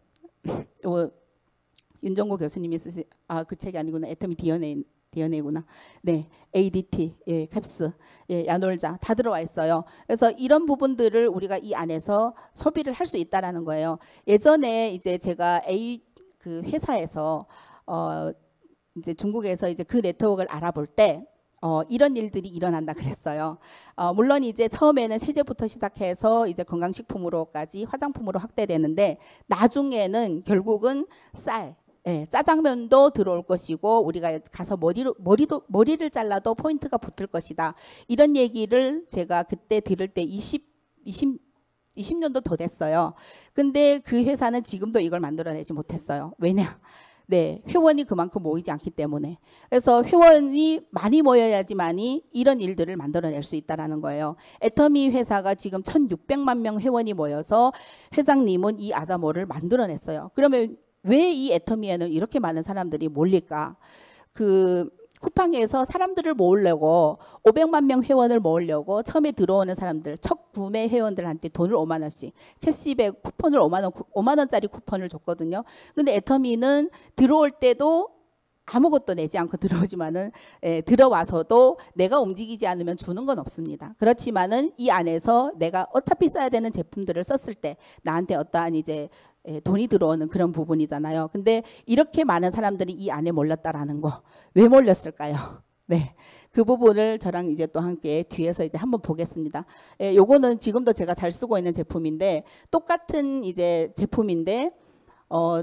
윤정고 교수님이 쓰신 아 그 책이 아니구나 애터미 DNA DNA구나. 네, ADT, 예, 캡스, 예, 야놀자 다 들어와 있어요. 그래서 이런 부분들을 우리가 이 안에서 소비를 할 수 있다라는 거예요. 예전에 이제 제가 A 그 회사에서 어 이제 중국에서 이제 그 네트워크를 알아볼 때 어, 이런 일들이 일어난다 그랬어요. 어, 물론 이제 처음에는 세제부터 시작해서 이제 건강식품으로까지 화장품으로 확대되는데 나중에는 결국은 쌀, 예, 짜장면도 들어올 것이고 우리가 가서 머리로, 머리도, 머리를 잘라도 포인트가 붙을 것이다. 이런 얘기를 제가 그때 들을 때 20, 20, 20년도 더 됐어요. 근데 그 회사는 지금도 이걸 만들어내지 못했어요. 왜냐? 네, 회원이 그만큼 모이지 않기 때문에. 그래서 회원이 많이 모여야지만이 이런 일들을 만들어낼 수 있다라는 거예요. 애터미 회사가 지금 1,600만 명 회원이 모여서 회장님은 이 아자모를 만들어냈어요. 그러면 왜이 애터미에는 이렇게 많은 사람들이 몰릴까? 그 쿠팡에서 사람들을 모으려고 500만 명 회원을 모으려고 처음에 들어오는 사람들 첫 구매 회원들한테 돈을 5만 원씩 캐시백 쿠폰을 5만 원 5만 원짜리 쿠폰을 줬거든요. 근데 애터미는 들어올 때도 아무것도 내지 않고 들어오지만은 에, 예, 들어와서도 내가 움직이지 않으면 주는 건 없습니다. 그렇지만은 이 안에서 내가 어차피 써야 되는 제품들을 썼을 때 나한테 어떠한 이제 예, 돈이 들어오는 그런 부분이잖아요. 근데 이렇게 많은 사람들이 이 안에 몰렸다라는 거 왜 몰렸을까요? [laughs] 네. 그 부분을 저랑 이제 또 함께 뒤에서 이제 한번 보겠습니다. 예, 요거는 지금도 제가 잘 쓰고 있는 제품인데 똑같은 이제 제품인데 어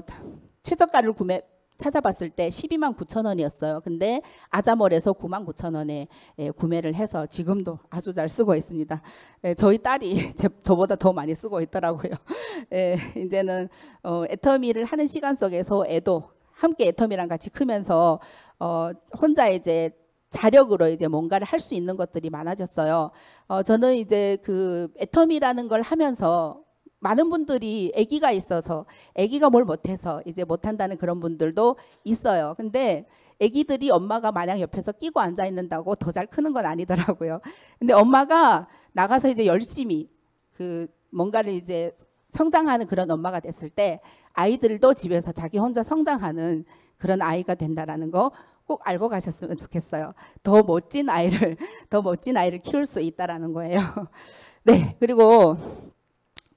최저가를 구매 찾아봤을 때 12만 9천 원이었어요. 근데 아자몰에서 9만 9천 원에 예, 구매를 해서 지금도 아주 잘 쓰고 있습니다. 예, 저희 딸이 [laughs] 저보다 더 많이 쓰고 있더라고요. [laughs] 예, 이제는 어, 애터미를 하는 시간 속에서 애도 함께 애터미랑 같이 크면서 어, 혼자 이제 자력으로 이제 뭔가를 할 수 있는 것들이 많아졌어요. 어, 저는 이제 그 애터미라는 걸 하면서 많은 분들이 아기가 있어서 아기가 뭘 못해서 이제 못한다는 그런 분들도 있어요. 근데 아기들이 엄마가 마냥 옆에서 끼고 앉아 있는다고 더 잘 크는 건 아니더라고요. 근데 엄마가 나가서 이제 열심히 그 뭔가를 이제 성장하는 그런 엄마가 됐을 때 아이들도 집에서 자기 혼자 성장하는 그런 아이가 된다라는 거 꼭 알고 가셨으면 좋겠어요. 더 멋진 아이를 더 멋진 아이를 키울 수 있다라는 거예요. [laughs] 네. 그리고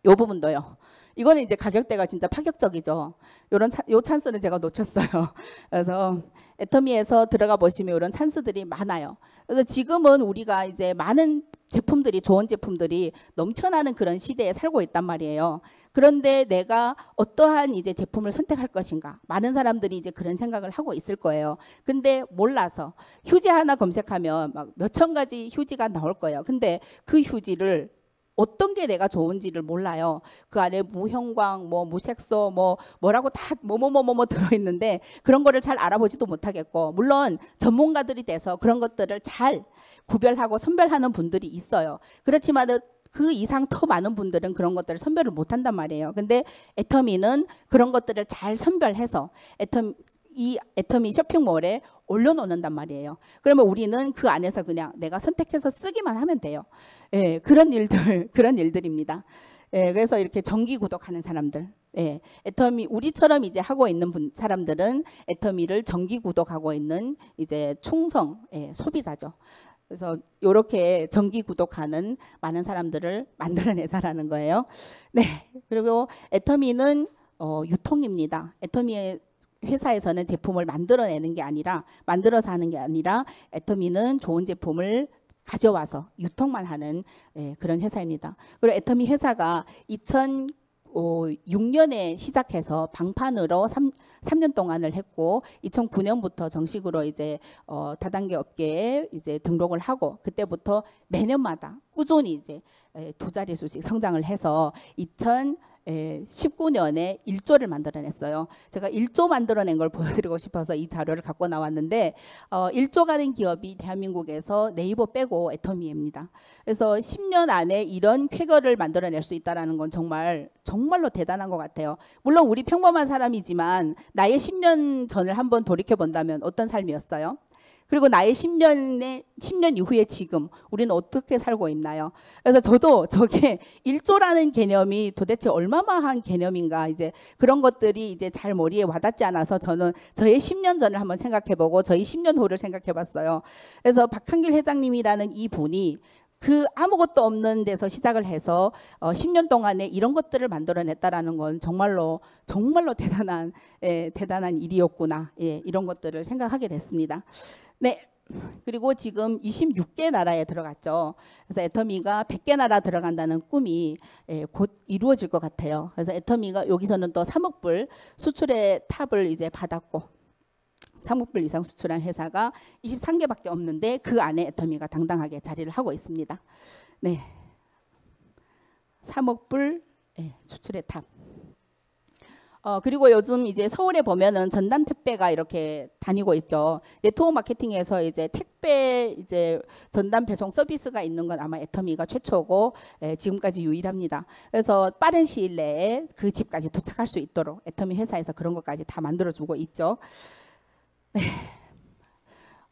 요 부분도요. 이거는 이제 가격대가 진짜 파격적이죠. 요런 차, 요 찬스는 제가 놓쳤어요. [laughs] 그래서 애터미에서 들어가 보시면 이런 찬스들이 많아요. 그래서 지금은 우리가 이제 많은 제품들이 좋은 제품들이 넘쳐나는 그런 시대에 살고 있단 말이에요. 그런데 내가 어떠한 이제 제품을 선택할 것인가? 많은 사람들이 이제 그런 생각을 하고 있을 거예요. 근데 몰라서 휴지 하나 검색하면 막 몇 천 가지 휴지가 나올 거예요. 근데 그 휴지를 어떤 게 내가 좋은지를 몰라요. 그 안에 무형광, 뭐 무색소, 뭐 뭐라고 다 뭐뭐뭐뭐뭐 들어있는데 그런 거를 잘 알아보지도 못하겠고 물론 전문가들이 돼서 그런 것들을 잘 구별하고 선별하는 분들이 있어요. 그렇지만 그 이상 더 많은 분들은 그런 것들을 선별을 못한단 말이에요. 근데 애터미는 그런 것들을 잘 선별해서 애터미 이 애터미 쇼핑몰에 올려놓는단 말이에요. 그러면 우리는 그 안에서 그냥 내가 선택해서 쓰기만 하면 돼요. 예, 그런 일들, [laughs] 그런 일들입니다. 예, 그래서 이렇게 정기 구독하는 사람들. 예, 애터미 우리처럼 이제 하고 있는 분, 사람들은 애터미를 정기 구독하고 있는 이제 충성 예, 소비자죠. 그래서 이렇게 정기 구독하는 많은 사람들을 만들어내자라는 거예요. 네, 그리고 애터미는 어, 유통입니다. 애터미의 회사에서는 제품을 만들어내는 게 아니라 만들어서 하는 게 아니라 애터미는 좋은 제품을 가져와서 유통만 하는 예, 그런 회사입니다. 그리고 애터미 회사가 2 0 0 6년에 시작해서 방판으로 3, 3년 동안을 했고 2009년부터 정식으로 이제 어, 다단계 업계에 이제 등록을 하고 그때부터 매년마다 꾸준히 이제 예, 두 자릿수씩 성장을 해서 2000 19년에 예, 1조를 만들어냈어요. 제가 1조 만들어낸 걸 보여드리고 싶어서 이 자료를 갖고 나왔는데 어, 1조가 된 기업이 대한민국에서 네이버 빼고 애터미입니다. 그래서 10년 안에 이런 쾌거를 만들어낼 수 있다는 건 정말 정말로 대단한 것 같아요. 물론 우리 평범한 사람이지만 나의 10년 전을 한번 돌이켜본다면 어떤 삶이었어요? 그리고 나의 10년에 10년 이후에 지금 우리는 어떻게 살고 있나요? 그래서 저도 저게 [laughs] 일조라는 개념이 도대체 얼마만한 개념인가 이제 그런 것들이 이제 잘 머리에 와닿지 않아서 저는 저의 10년 전을 한번 생각해보고 저희 10년 후를 생각해봤어요. 그래서 박한길 회장님이라는 이 분이 그 아무것도 없는 데서 시작을 해서 어, 10년 동안에 이런 것들을 만들어냈다라는 건 정말로 정말로 대단한 예, 대단한 일이었구나 예, 이런 것들을 생각하게 됐습니다. 네. 그리고 지금 26개 나라에 들어갔죠. 그래서 애터미가 100개 나라 들어간다는 꿈이 예, 곧 이루어질 것 같아요. 그래서 애터미가 여기서는 또 3억 불 수출의 탑을 이제 받았고 3억 불 이상 수출한 회사가 23개밖에 없는데 그 안에 애터미가 당당하게 자리를 하고 있습니다. 네. 3억 불 예, 수출의 탑. 어, 그리고 요즘 이제 서울에 보면은 전단 택배가 이렇게 다니고 있죠. 네트워크 마케팅에서 이제 택배 이제 전단 배송 서비스가 있는 건 아마 애터미가 최초고 예, 지금까지 유일합니다. 그래서 빠른 시일 내에 그 집까지 도착할 수 있도록 애터미 회사에서 그런 것까지 다 만들어주고 있죠. 예.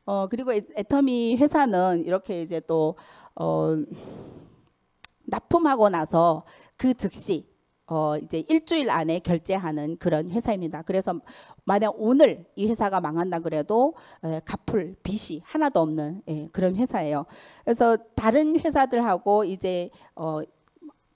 어, 그리고 애터미 회사는 이렇게 이제 또, 어, 납품하고 나서 그 즉시 어 이제 일주일 안에 결제하는 그런 회사입니다. 그래서 만약 오늘 이 회사가 망한다 그래도 갚을 빚이 하나도 없는 예, 그런 회사예요. 그래서 다른 회사들하고 이제 어,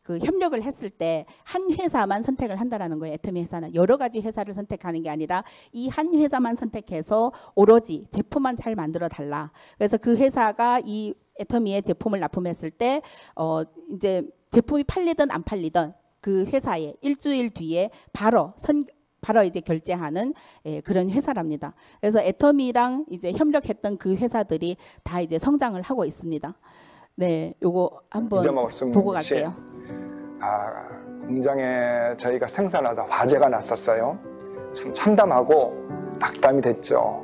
그 협력을 했을 때 한 회사만 선택을 한다라는 거예요. 애터미 회사는 여러 가지 회사를 선택하는 게 아니라 이 한 회사만 선택해서 오로지 제품만 잘 만들어 달라. 그래서 그 회사가 이 애터미의 제품을 납품했을 때어 이제 제품이 팔리든 안 팔리든 그 회사에 일주일 뒤에 바로 선 바로 이제 결제하는 예, 그런 회사랍니다. 그래서 애터미랑 이제 협력했던 그 회사들이 다 이제 성장을 하고 있습니다. 네, 요거 한번 보고 갈게요. 아, 공장에 저희가 생산하다 화재가 났었어요. 참 참담하고 낙담이 됐죠.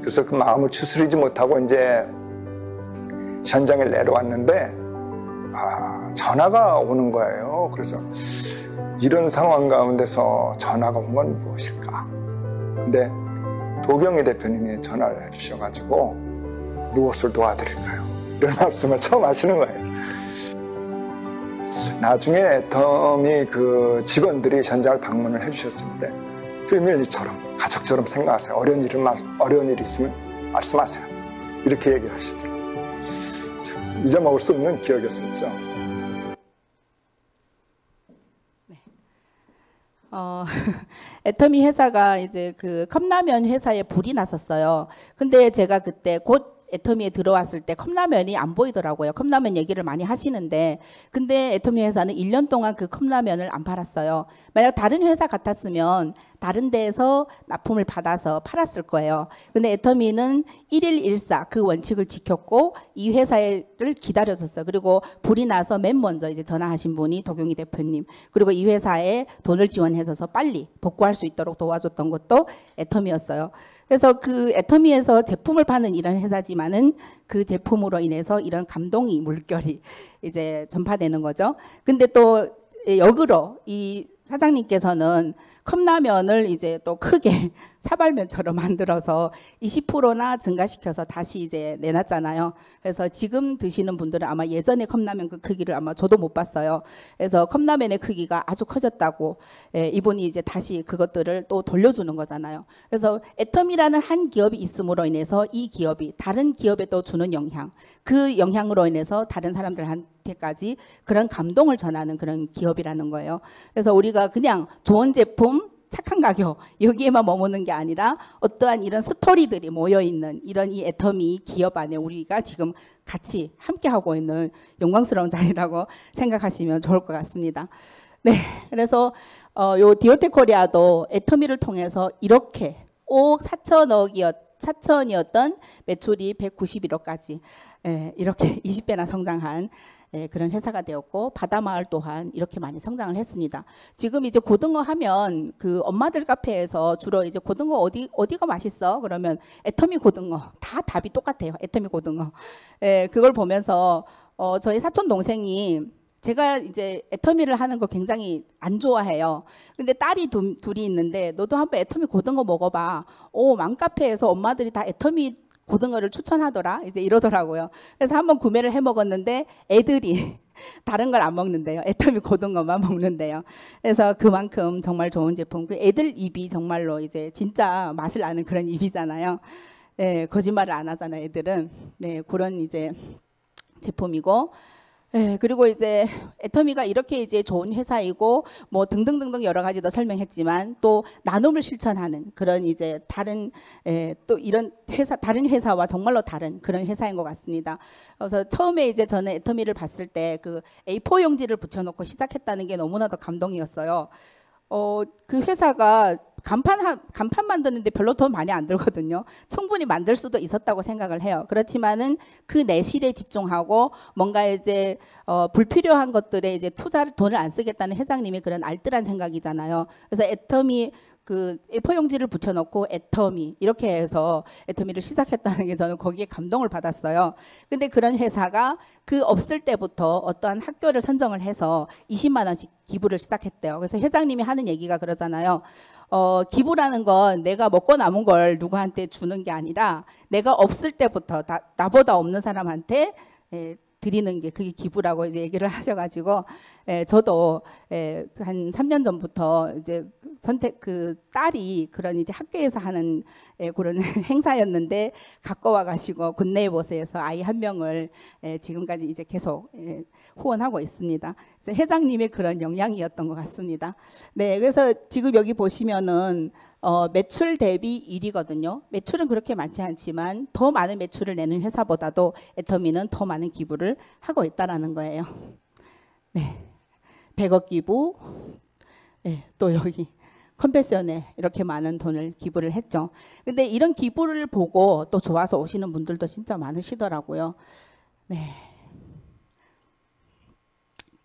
그래서 그 마음을 추스리지 못하고 이제 현장에 내려왔는데 아, 전화가 오는 거예요. 그래서 이런 상황 가운데서 전화가 온 건 무엇일까? 근데 도경희 대표님이 전화를 해주셔가지고 무엇을 도와드릴까요? 이런 [laughs] 말씀을 처음 하시는 거예요. 나중에 덤이 그 직원들이 현장을 방문을 해주셨습니다 패밀리처럼 가족처럼 생각하세요. 어려운 일은 어려운 일 있으면 말씀하세요. 이렇게 얘기를 하시더라고요. 잊어먹을 수 없는 기억이었었죠. 어, [laughs] 애터미 회사가 이제 그 컵라면 회사에 불이 났었어요. 근데 제가 그때 곧 애터미에 들어왔을 때 컵라면이 안 보이더라고요. 컵라면 얘기를 많이 하시는데 근데 애터미 회사는 1년 동안 그 컵라면을 안 팔았어요. 만약 다른 회사 같았으면 다른 데에서 납품을 받아서 팔았을 거예요. 근데 애터미는 1114그 원칙을 지켰고 이 회사를 기다려줬어요. 그리고 불이 나서 맨 먼저 이제 전화하신 분이 도경희 대표님 그리고 이 회사에 돈을 지원해줘서 빨리 복구할 수 있도록 도와줬던 것도 애터미였어요. 그래서 그 애터미에서 제품을 파는 이런 회사지만은 그 제품으로 인해서 이런 감동이 물결이 [laughs] 이제 전파되는 거죠. 근데 또 역으로 이 사장님께서는 컵라면을 이제 또 크게 [laughs] 사발면처럼 만들어서 20%나 증가시켜서 다시 이제 내놨잖아요. 그래서 지금 드시는 분들은 아마 예전에 컵라면 그 크기를 아마 저도 못 봤어요. 그래서 컵라면의 크기가 아주 커졌다고 예, 이분이 이제 다시 그것들을 또 돌려주는 거잖아요. 그래서 애텀이라는 한 기업이 있음으로 인해서 이 기업이 다른 기업에 또 주는 영향, 그 영향으로 인해서 다른 사람들한테까지 그런 감동을 전하는 그런 기업이라는 거예요. 그래서 우리가 그냥 좋은 제품 착한 가격 여기에만 머무는 게 아니라 어떠한 이런 스토리들이 모여 있는 이런 이 애텀이 기업 안에 우리가 지금 같이 함께 하고 있는 영광스러운 자리라고 생각하시면 좋을 것 같습니다. 네, 그래서 어, 요 디오테코리아도 애터미를 통해서 이렇게 5억 4천억이었 4천이었던 매출이 191억까지 에, 예, 이렇게 20배나 [laughs] 성장한 예, 그런 회사가 되었고 바다마을 또한 이렇게 많이 성장을 했습니다. 지금 이제 고등어 하면 그 엄마들 카페에서 주로 이제 고등어 어디 어디가 맛있어? 그러면 애터미 고등어 다 답이 똑같아요. 애터미 고등어. 예, 그걸 보면서 어, 저희 사촌 동생이 제가 이제 애터미를 하는 거 굉장히 안 좋아해요. 근데 딸이 두, 둘이 있는데 너도 한번 애터미 고등어 먹어봐. 오 어, 맘카페에서 엄마들이 다 애터미 고등어를 추천하더라 이제 이러더라고요. 그래서 한번 구매를 해 먹었는데 애들이 [laughs] 다른 걸 안 먹는데요. 애터미 고등어만 [laughs] 먹는데요. 그래서 그만큼 정말 좋은 제품. 그 애들 입이 정말로 이제 진짜 맛을 아는 그런 입이잖아요. 네, 거짓말을 안 하잖아요. 애들은 네 그런 이제 제품이고 예, 그리고 이제 애터미가 이렇게 이제 좋은 회사이고 뭐 등등등등 여러 가지 도 설명했지만 또 나눔을 실천하는 그런 이제 다른 예, 또 이런 회사 다른 회사와 정말로 다른 그런 회사인 것 같습니다. 그래서 처음에 이제 저는 애터미를 봤을 때 그 A4 용지를 붙여놓고 시작했다는 게 너무나도 감동이었어요. 어, 그 회사가 간판 하, 간판 만드는데 별로 돈 많이 안 들거든요. 충분히 만들 수도 있었다고 생각을 해요. 그렇지만은 그 내실에 집중하고 뭔가 이제 어, 불필요한 것들에 이제 투자를 돈을 안 쓰겠다는 회장님이 그런 알뜰한 생각이잖아요. 그래서 애터미그 포용지를 붙여놓고 애터미 이렇게 해서 애터미를 시작했다는 게 저는 거기에 감동을 받았어요. 근데 그런 회사가 그 없을 때부터 어떠한 학교를 선정을 해서 20만 원씩 기부를 시작했대요. 그래서 회장님이 하는 얘기가 그러잖아요. 어, 기부라는 건 내가 먹고 남은 걸 누구한테 주는 게 아니라 내가 없을 때부터 나, 나보다 없는 사람한테 예, 드리는 게 그게 기부라고 이제 얘기를 [laughs] 하셔가지고 예, 저도 예, 한 3년 전부터 이제 선택 그 딸이 그런 이제 학교에서 하는 예, 그런 [laughs] 행사였는데 갖고 와가지고 군내에 보세에서 아이 한 명을 예, 지금까지 이제 계속 예, 후원하고 있습니다. 그래서 회장님의 그런 영향이었던 것 같습니다. 네, 그래서 지금 여기 보시면은 어, 매출 대비 1위거든요. 매출은 그렇게 많지 않지만 더 많은 매출을 내는 회사보다도 애터미는 더 많은 기부를 하고 있다라는 거예요. 네. 100억 기부, 예, 또 여기 컨베션에 이렇게 많은 돈을 기부를 했죠. 근데 이런 기부를 보고 또 좋아서 오시는 분들도 진짜 많으시더라고요. 네.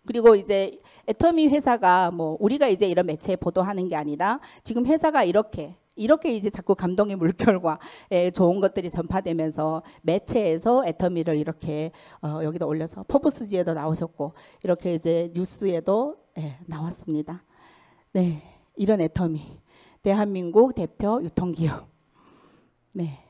그리고 이제 애터미 회사가 뭐 우리가 이제 이런 매체에 보도하는 게 아니라 지금 회사가 이렇게 이렇게 이제 자꾸 감동의 물결과 좋은 것들이 전파되면서 매체에서 애터미를 이렇게 어여기도 올려서 포브스지에도 나오셨고 이렇게 이제 뉴스에도 예 나왔습니다. 네, 이런 애터미 대한민국 대표 유통기업. 네,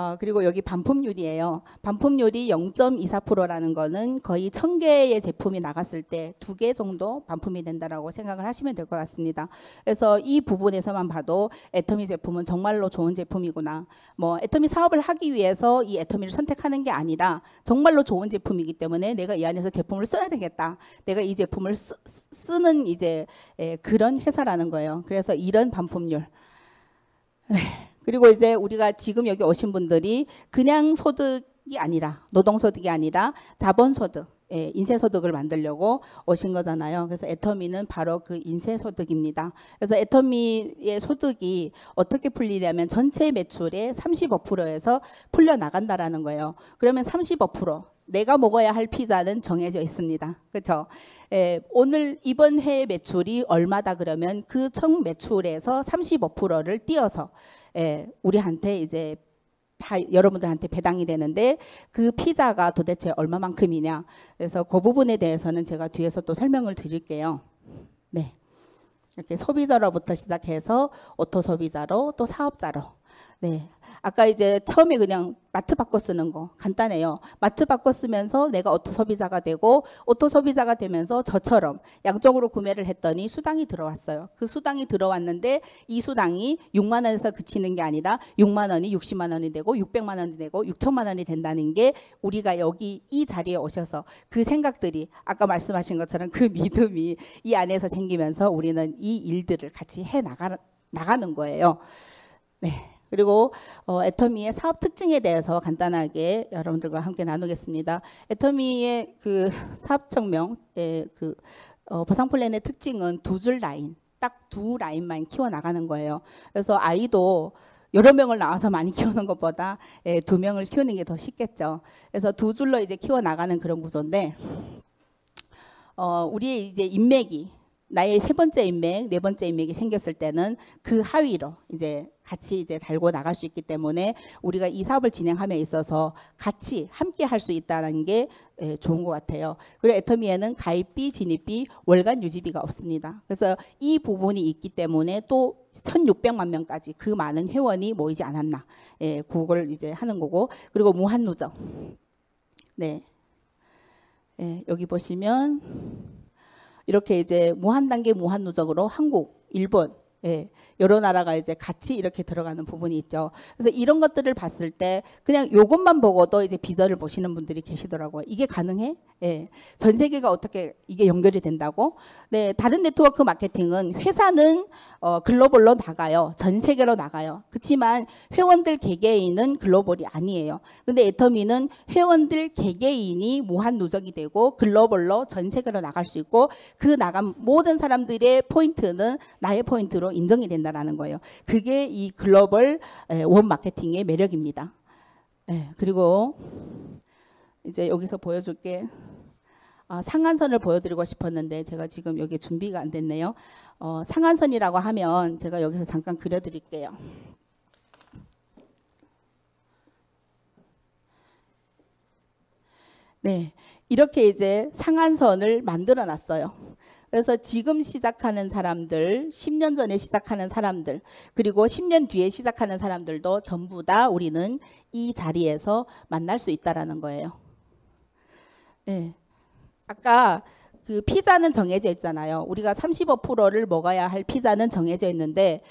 어, 그리고 여기 반품률이에요. 반품률이 0.24%라는 거는 거의 1000개의 제품이 나갔을 때 두 개 정도 반품이 된다라고 생각을 하시면 될 것 같습니다. 그래서 이 부분에서만 봐도 애터미 제품은 정말로 좋은 제품이구나. 뭐 애터미 사업을 하기 위해서 이 애터미를 선택하는 게 아니라 정말로 좋은 제품이기 때문에 내가 이 안에서 제품을 써야 되겠다. 내가 이 제품을 쓰, 는 이제 에, 예, 그런 회사라는 거예요. 그래서 이런 반품률. 네. 그리고 이제 우리가 지금 여기 오신 분들이 그냥 소득이 아니라 노동소득이 아니라 자본소득 예, 인쇄소득을 만들려고 오신 거잖아요. 그래서 애터미는 바로 그 인쇄소득입니다. 그래서 애터미의 소득이 어떻게 풀리냐면 전체 매출의 35%에서 풀려나간다라는 거예요. 그러면 35% 내가 먹어야 할 피자는 정해져 있습니다. 그렇죠? 예, 오늘 이번 해 매출이 얼마다 그러면 그 총 매출에서 35%를 띄어서 예, 우리한테 이제 다 여러분들한테 배당이 되는데 그 피자가 도대체 얼마만큼이냐. 그래서 그 부분에 대해서는 제가 뒤에서 또 설명을 드릴게요. 네. 이렇게 소비자로부터 시작해서 오토 소비자로 또 사업자로 네. 아까 이제 처음에 그냥 마트 바꿔 쓰는 거 간단해요. 마트 바꿔 쓰면서 내가 오토 소비자가 되고 오토 소비자가 되면서 저처럼 양쪽으로 구매를 했더니 수당이 들어왔어요. 그 수당이 들어왔는데 이 수당이 6만 원에서 그치는 게 아니라 6만 원이 60만 원이 되고 600만 원이 되고 6천만 원이 된다는 게 우리가 여기 이 자리에 오셔서 그 생각들이 아까 말씀하신 것처럼 그 믿음이 이 안에서 생기면서 우리는 이 일들을 같이 해 나가 나가는 거예요. 네. 그리고 어, 애터미의 사업 특징에 대해서 간단하게 여러분들과 함께 나누겠습니다. 애터미의 그 사업 청명의그 예, 어, 보상 플랜의 특징은 두 줄 라인, 딱 두 라인만 키워 나가는 거예요. 그래서 아이도 여러 명을 나와서 많이 키우는 것보다 예, 두 명을 키우는 게 더 쉽겠죠. 그래서 두 줄로 이제 키워 나가는 그런 구조인데, 어, 우리의 이제 인맥이 나의 세 번째 인맥, 네 번째 인맥이 생겼을 때는 그 하위로 이제 같이 이제 달고 나갈 수 있기 때문에 우리가 이 사업을 진행함에 있어서 같이 함께 할 수 있다는 게 예, 좋은 것 같아요. 그리고 애터미에는 가입비, 진입비, 월간 유지비가 없습니다. 그래서 이 부분이 있기 때문에 또 1,600만 명까지 그 많은 회원이 모이지 않았나. 예, 그걸 이제 하는 거고. 그리고 무한 누적. 네. 예, 여기 보시면 이렇게 이제 무한 단계 무한 누적으로 한국, 일본, 예, 여러 나라가 이제 같이 이렇게 들어가는 부분이 있죠. 그래서 이런 것들을 봤을 때 그냥 요것만 보고도 이제 비전을 보시는 분들이 계시더라고요. 이게 가능해? 예. 전 세계가 어떻게 이게 연결이 된다고? 네, 다른 네트워크 마케팅은 회사는 어, 글로벌로 나가요. 전 세계로 나가요. 그렇지만 회원들 개개인은 글로벌이 아니에요. 근데 에터미는 회원들 개개인이 무한 누적이 되고 글로벌로 전 세계로 나갈 수 있고 그 나간 모든 사람들의 포인트는 나의 포인트로 인정이 된다. 된다라는 거예요. 그게 이 글로벌 원 마케팅의 매력입니다. 그리고 이제 여기서 보여줄게. 아, 상한선을 보여드리고 싶었는데 제가 지금 여기 준비가 안 됐네요. 어, 상한선이라고 하면 제가 여기서 잠깐 그려드릴게요. 네, 이렇게 이제 상한선을 만들어 놨어요. 그래서 지금 시작하는 사람들, 10년 전에 시작하는 사람들, 그리고 10년 뒤에 시작하는 사람들도 전부 다 우리는 이 자리에서 만날 수 있다라는 거예요. 예. 네. 아까 그 피자는 정해져 있잖아요. 우리가 35%를 먹어야 할 피자는 정해져 있는데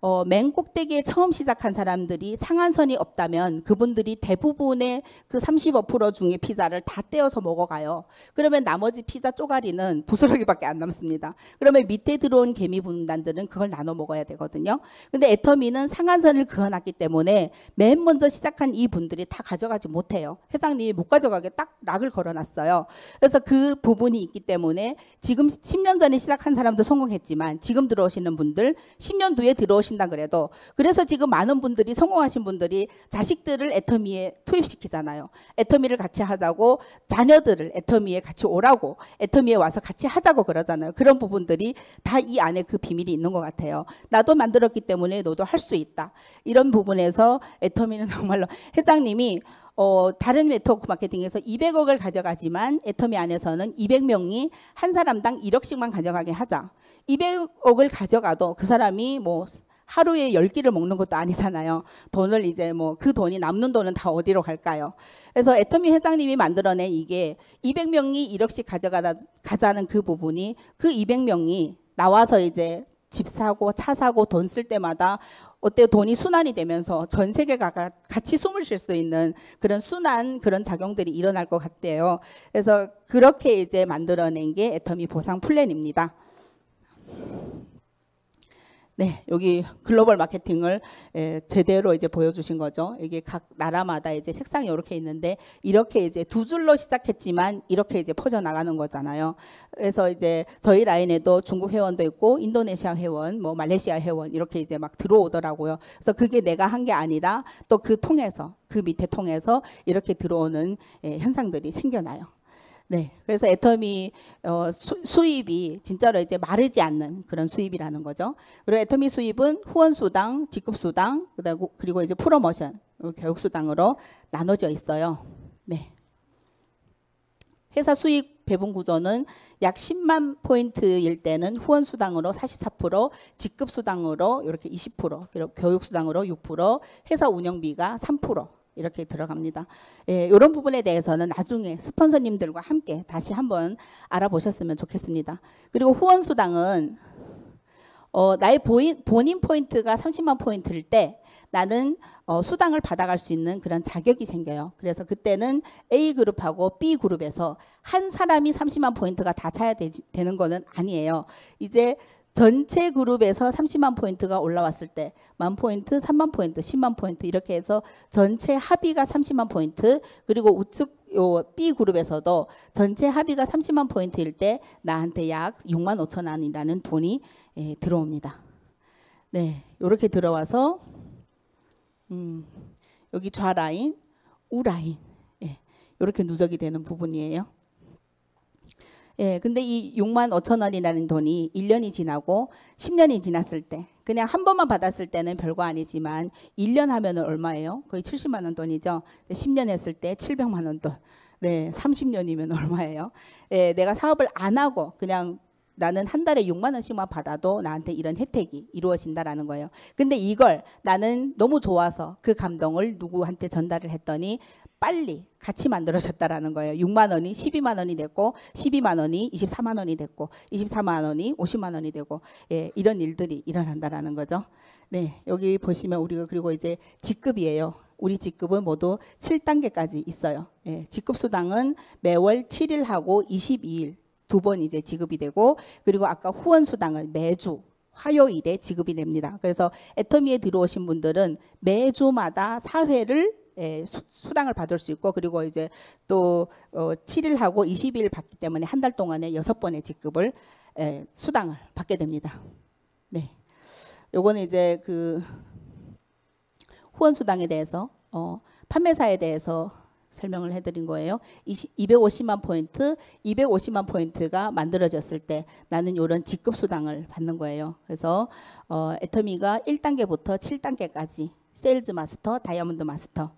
어, 맨 꼭대기에 처음 시작한 사람들이 상한선이 없다면 그분들이 대부분의 그 35% 중에 피자를 다 떼어서 먹어가요. 그러면 나머지 피자 쪼가리는 부스러기밖에 안 남습니다. 그러면 밑에 들어온 개미 분단들은 그걸 나눠 먹어야 되거든요. 근데 애터미는 상한선을 그어놨기 때문에 맨 먼저 시작한 이 분들이 다 가져가지 못해요. 회장님이 못 가져가게 딱 락을 걸어놨어요. 그래서 그 부분이 있기 때문에 지금 10년 전에 시작한 사람도 성공했지만 지금 들어오시는 분들 10년 뒤에 들어오시는 오신다 그래도 그래서 지금 많은 분들이 성공하신 분들이 자식들을 애터미에 투입시키잖아요. 애터미를 같이 하자고 자녀들을 애터미에 같이 오라고 애터미에 와서 같이 하자고 그러잖아요. 그런 부분들이 다 이 안에 그 비밀이 있는 것 같아요. 나도 만들었기 때문에 너도 할 수 있다. 이런 부분에서 애터미는 [laughs] 정말로 회장님이 어, 다른 네트워크 마케팅에서 200억을 가져가지만 애터미 안에서는 200명이 한 사람당 1억씩만 가져가게 하자. 200억을 가져가도 그 사람이 뭐 하루에 열끼를 먹는 것도 아니잖아요. 돈을 이제 뭐 그 돈이 남는 돈은 다 어디로 갈까요? 그래서 애터미 회장님이 만들어낸 이게 200명이 1억씩 가져가다 가자는 그 부분이 그 200명이 나와서 이제 집 사고 차 사고 돈 쓸 때마다 어때 돈이 순환이 되면서 전 세계가 같이 숨을 쉴 수 있는 그런 순환 그런 작용들이 일어날 것 같대요. 그래서 그렇게 이제 만들어낸 게 애터미 보상 플랜입니다. 네, 여기 글로벌 마케팅을 예, 제대로 이제 보여주신 거죠. 이게 각 나라마다 이제 색상이 이렇게 있는데 이렇게 이제 두 줄로 시작했지만 이렇게 이제 퍼져 나가는 거잖아요. 그래서 이제 저희 라인에도 중국 회원도 있고 인도네시아 회원, 뭐 말레이시아 회원 이렇게 이제 막 들어오더라고요. 그래서 그게 내가 한 게 아니라 또 그 통해서 그 밑에 통해서 이렇게 들어오는 예, 현상들이 생겨나요. 네. 그래서 애터미 어, 수, 입이 진짜로 이제 마르지 않는 그런 수입이라는 거죠. 그리고 애터미 수입은 후원수당, 직급수당, 그리고, 그리고 이제 프로모션, 어, 교육수당으로 나눠져 있어요. 네. 회사 수익 배분 구조는 약 10만 포인트일 때는 후원 수당으로 44%, 직급 수당으로 이렇게 20%, 그리고 교육 수당으로 6%, 회사 운영비가 3% 이렇게 들어갑니다. 예, 이런 부분에 대해서는 나중에 스폰서님들과 함께 다시 한번 알아보셨으면 좋겠습니다. 그리고 후원 수당은 어, 나의 보인, 본인 포인트가 30만 포인트일 때 나는 어, 수당을 받아갈 수 있는 그런 자격이 생겨요. 그래서 그때는 A그룹하고 B그룹에서 한 사람이 30만 포인트가 다 차야 되, 되는 거는 아니에요. 이제 전체 그룹에서 30만 포인트가 올라왔을 때만 포인트, 3만 포인트, 10만 포인트 이렇게 해서 전체 합의가 30만 포인트 그리고 우측 요 B 그룹에서도 전체 합의가 30만 포인트일 때 나한테 약 6만 5천 원이라는 돈이 예, 들어옵니다. 네, 이렇게 들어와서 음, 여기 좌 라인, 우 라인 이렇게 예, 누적이 되는 부분이에요. 예, 근데 이 6만 5천 원이라는 돈이 1년이 지나고 10년이 지났을 때 그냥 한 번만 받았을 때는 별거 아니지만 1년 하면 얼마예요? 거의 70만 원 돈이죠. 10년 했을 때 700만 원 돈. 네, 30년이면 얼마예요? 예, 내가 사업을 안 하고 그냥 나는 한 달에 6만 원씩만 받아도 나한테 이런 혜택이 이루어진다라는 거예요. 근데 이걸 나는 너무 좋아서 그 감동을 누구한테 전달을 했더니 빨리 같이 만들어졌다라는 거예요. 6만 원이 12만 원이 됐고 12만 원이 24만 원이 됐고 24만 원이 50만 원이 되고 예, 이런 일들이 일어난다라는 거죠. 네, 여기 보시면 우리가 그리고 이제 직급이에요. 우리 직급은 모두 7단계까지 있어요. 예, 직급 수당은 매월 7일하고 22일 두 번 이제 지급이 되고 그리고 아까 후원 수당은 매주 화요일에 지급이 됩니다. 그래서 애터미에 들어오신 분들은 매주마다 사회를 예, 수당을 받을 수 있고 그리고 이제 또 어, 7일하고 20일 받기 때문에 한 달 동안에 여섯 번의 직급을 예, 수당을 받게 됩니다. 네. 요거는 이제 그 후원 수당에 대해서 어, 판매사에 대해서 설명을 해드린 거예요. 250만 포인트, 250만 포인트가 만들어졌을 때 나는 이런 직급 수당을 받는 거예요. 그래서 어, 애터미가 1단계부터 7단계까지 세일즈 마스터, 다이아몬드 마스터.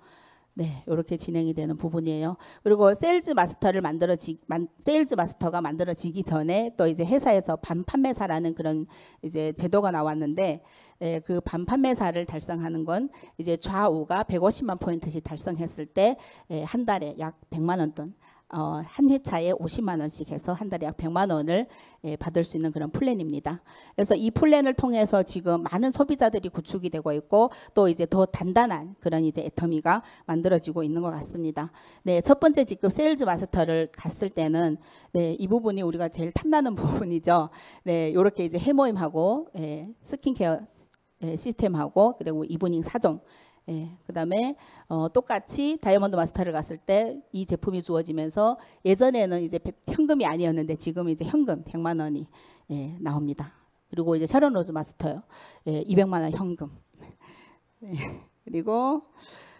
네, 이렇게 진행이 되는 부분이에요. 그리고 세일즈 마스터를 만들어지 만, 세일즈 마스터가 만들어지기 전에 또 이제 회사에서 반판매사라는 그런 이제 제도가 나왔는데 예, 그 반판매사를 달성하는 건 이제 좌우가 150만 포인트씩 달성했을 때한 예, 달에 약 100만 원 돈, 어, 한 회차에 50만 원씩 해서 한 달에 약 100만 원을 예, 받을 수 있는 그런 플랜입니다. 그래서 이 플랜을 통해서 지금 많은 소비자들이 구축이 되고 있고 또 이제 더 단단한 그런 이제 애터미가 만들어지고 있는 것 같습니다. 네, 첫 번째 직급 세일즈 마스터를 갔을 때는 네, 이 부분이 우리가 제일 탐나는 [laughs] 부분이죠. 네, 요렇게 이제 해모임하고 예, 스킨케어 예, 시스템하고 그리고 이브닝 사정 예, 그다음에 어, 똑같이 다이아몬드 마스터를 갔을 때 이 제품이 주어지면서 예전에는 이제 현금이 아니었는데 지금 이제 현금 100만 원이 예, 나옵니다. 그리고 이제 샤론 로즈 마스터요. 예, 200만 원 현금. [laughs] 예, 그리고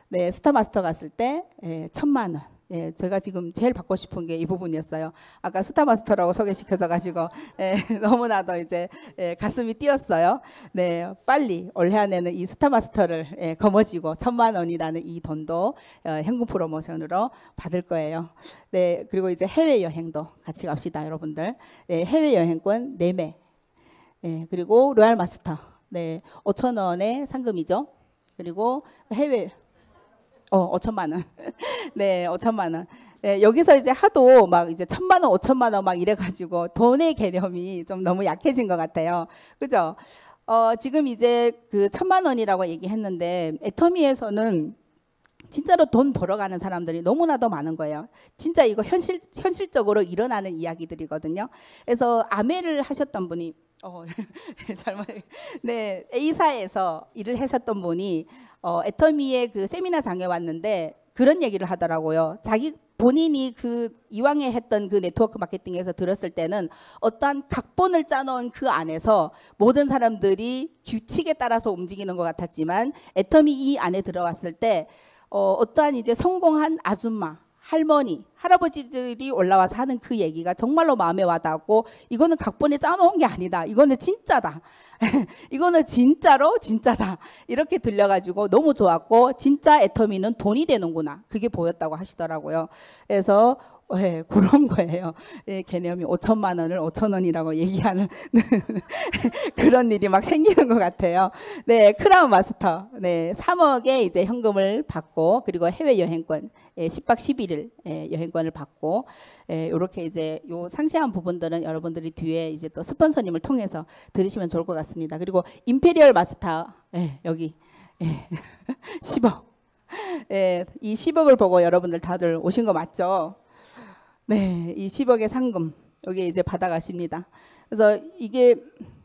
네, 스타 마스터 갔을 때 예, 1000만 원. 예, 제가 지금 제일 받고 싶은 게 이 부분이었어요. 아까 스타마스터라고 소개시켜서 가지고 예, [laughs] 너무나도 이제 예, 가슴이 뛰었어요. 네, 빨리 올해 안에는 이 스타마스터를 예, 거머쥐고 천만 원이라는 이 돈도 어, 현금 프로모션으로 받을 거예요. 네, 그리고 이제 해외 여행도 같이 갑시다, 여러분들. 예, 해외 여행권 네매 예, 그리고 로얄 마스터. 네, 5천 원의 상금이죠. 그리고 해외 어, 5천만 원. [laughs] 네, 5천만 원. 네, 여기서 이제 하도 막 이제 천만 원, 오천만 원 막 이래가지고 돈의 개념이 좀 너무 약해진 것 같아요. 그죠? 어, 지금 이제 그 천만 원이라고 얘기했는데 애터미에서는 진짜로 돈 벌어가는 사람들이 너무나도 많은 거예요. 진짜 이거 현실, 현실적으로 일어나는 이야기들이거든요. 그래서 아메를 하셨던 분이 어, [laughs] 잘못. 네, 에이사에서 일을 하셨던 분이 어, 애터미의 그 세미나 장에 왔는데 그런 얘기를 하더라고요. 자기 본인이 그 이왕에 했던 그 네트워크 마케팅에서 들었을 때는 어떠한 각본을 짜놓은 그 안에서 모든 사람들이 규칙에 따라서 움직이는 것 같았지만 애터미 이 안에 들어왔을 때 어, 어떠한 이제 성공한 아줌마 할머니, 할아버지들이 올라와서 하는 그 얘기가 정말로 마음에 와닿고 이거는 각본에 짜놓은 게 아니다. 이거는 진짜다. [laughs] 이거는 진짜로 진짜다. 이렇게 들려가지고 너무 좋았고 진짜 애터미는 돈이 되는구나. 그게 보였다고 하시더라고요. 그래서 예, 그런 거예요. 예, 개념이 5천만 원을 5천 원이라고 얘기하는 [laughs] 그런 일이 막 생기는 것 같아요. 네, 크라운 마스터. 네, 3억에 이제 현금을 받고 그리고 해외 여행권, 예, 10박 11일 예, 여행권을 받고 예, 이렇게 이제 요 상세한 부분들은 여러분들이 뒤에 이제 또 스폰서님을 통해서 들으시면 좋을 것 같습니다. 그리고 임페리얼 마스터 예, 여기 예, 10억 [laughs] 예, 이 10억을 보고 여러분들 다들 오신 거 맞죠? 네, 이 10억의 상금 여기 이제 받아가십니다. 그래서 이게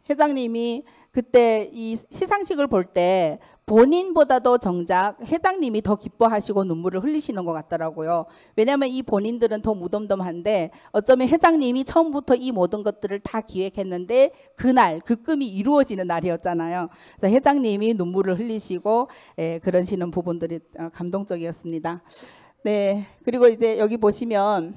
회장님이 그때 이 시상식을 볼때 본인보다도 정작 회장님이 더 기뻐하시고 눈물을 흘리시는 것 같더라고요. 왜냐하면 이 본인들은 더 무덤덤한데 어쩌면 회장님이 처음부터 이 모든 것들을 다 기획했는데 그날 그 꿈이 이루어지는 날이었잖아요. 그래서 회장님이 눈물을 흘리시고 예, 그러시는 부분들이 어, 감동적이었습니다. 네 그리고 이제 여기 보시면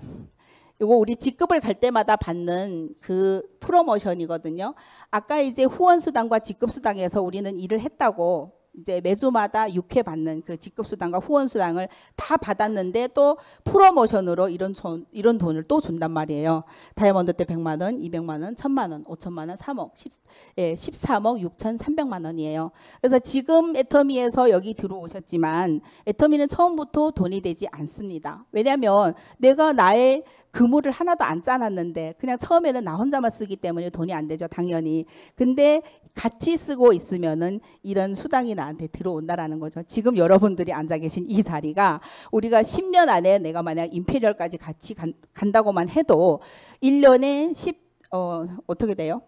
이거 우리 직급을 갈 때마다 받는 그 프로모션이거든요. 아까 이제 후원수당과 직급수당에서 우리는 일을 했다고 이제 매주마다 6회 받는 그 직급 수당과 후원 수당을 다 받았는데 또 프로모션으로 이런 돈 이런 돈을 또 준단 말이에요. 다이아몬드 때 100만 원, 200만 원, 1000만 원, 5000만 원, 3억, 10, 예, 13억 6,300만 원이에요. 그래서 지금 애터미에서 여기 들어오셨지만 애터미는 처음부터 돈이 되지 않습니다. 왜냐하면 내가 나의 그물을 하나도 안 짜놨는데 그냥 처음에는 나 혼자만 쓰기 때문에 돈이 안 되죠 당연히 근데 같이 쓰고 있으면은 이런 수당이 나한테 들어온다라는 거죠 지금 여러분들이 앉아 계신 이 자리가 우리가 10년 안에 내가 만약 임페리얼까지 같이 간, 다고만 해도 1년에 10 어, 어떻게 돼요?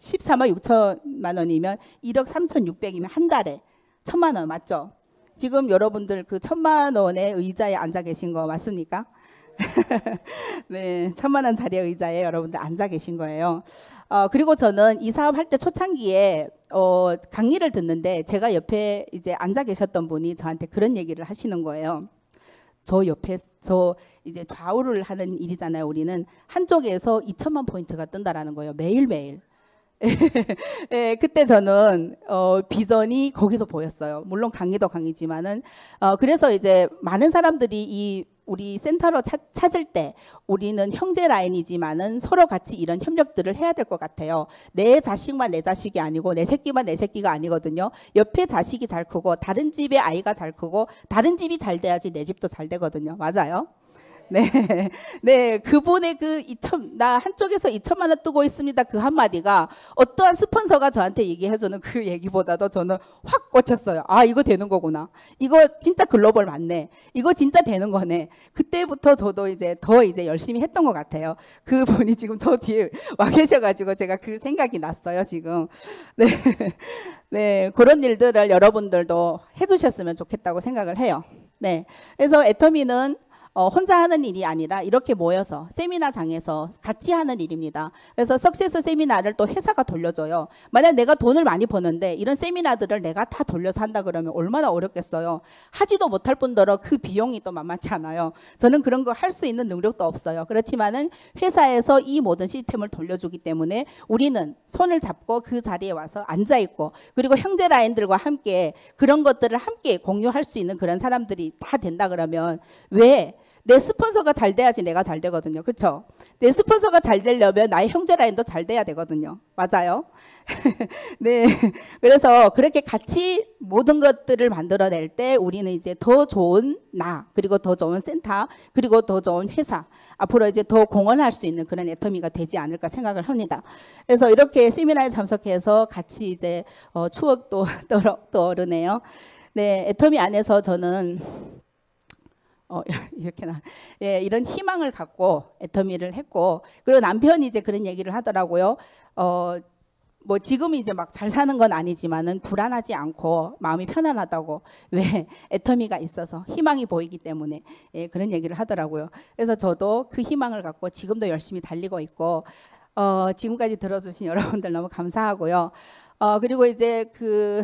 14만 6천만 원이면 1억 3,600이면 한 달에 천만 원 맞죠? 지금 여러분들 그 천만 원의 의자에 앉아 계신 거 맞습니까? [laughs] 네, 천만원 자리의 의자에 여러분들 앉아 계신 거예요. 어, 그리고 저는 이 사업할 때 초창기에 어, 강의를 듣는데 제가 옆에 이제 앉아 계셨던 분이 저한테 그런 얘기를 하시는 거예요. 저 옆에 저 이제 좌우를 하는 일이잖아요. 우리는 한쪽에서 2천만 포인트가 뜬다라는 거예요. 매일 매일. [laughs] 예, 그때 저는 어, 비전이 거기서 보였어요. 물론 강의도 강의지만은 어, 그래서 이제 많은 사람들이 이 우리 센터로 찾, 찾을 때 우리는 형제 라인이지만은 서로 같이 이런 협력들을 해야 될 것 같아요. 내 자식만 내 자식이 아니고 내 새끼만 내 새끼가 아니거든요. 옆에 자식이 잘 크고 다른 집의 아이가 잘 크고 다른 집이 잘 돼야지 내 집도 잘 되거든요. 맞아요. 네. 네. 그분의 그 2천, 나 한쪽에서 2천만 원 뜨고 있습니다. 그 한마디가 어떠한 스폰서가 저한테 얘기해주는 그 얘기보다도 저는 확 꽂혔어요. 아, 이거 되는 거구나. 이거 진짜 글로벌 맞네. 이거 진짜 되는 거네. 그때부터 저도 이제 더 이제 열심히 했던 것 같아요. 그분이 지금 저 뒤에 와 계셔가지고 제가 그 생각이 났어요, 지금. 네. 네. 그런 일들을 여러분들도 해주셨으면 좋겠다고 생각을 해요. 네. 그래서 애터미는 어, 혼자 하는 일이 아니라 이렇게 모여서 세미나장에서 같이 하는 일입니다. 그래서 석세스 세미나를 또 회사가 돌려줘요. 만약 내가 돈을 많이 버는데 이런 세미나들을 내가 다 돌려서 한다 그러면 얼마나 어렵겠어요. 하지도 못할 뿐더러 그 비용이 또 만만치 않아요. 저는 그런 거 할 수 있는 능력도 없어요. 그렇지만은 회사에서 이 모든 시스템을 돌려주기 때문에 우리는 손을 잡고 그 자리에 와서 앉아 있고 그리고 형제 라인들과 함께 그런 것들을 함께 공유할 수 있는 그런 사람들이 다 된다 그러면 왜내 스폰서가 잘 돼야지 내가 잘 되거든요. 그렇죠? 내 스폰서가 잘 되려면 나의 형제 라인도 잘 돼야 되거든요. 맞아요? [laughs] 네. 그래서 그렇게 같이 모든 것들을 만들어낼 때 우리는 이제 더 좋은 나, 그리고 더 좋은 센터, 그리고 더 좋은 회사, 앞으로 이제 더 공헌할 수 있는 그런 애터미가 되지 않을까 생각을 합니다. 그래서 이렇게 세미나에 참석해서 같이 이제 어, 추억도 [laughs] 떠오르네요. 네, 애터미 안에서 저는 어, [laughs] 이렇게나 예, 이런 희망을 갖고 애터미를 했고 그리고 남편이 이제 그런 얘기를 하더라고요. 어, 뭐 지금 이제 막 잘 사는 건 아니지만은 불안하지 않고 마음이 편안하다고 왜 애터미가 있어서 희망이 보이기 때문에 예, 그런 얘기를 하더라고요. 그래서 저도 그 희망을 갖고 지금도 열심히 달리고 있고 어, 지금까지 들어주신 [laughs] 여러분들 너무 감사하고요. 어, 그리고 이제 그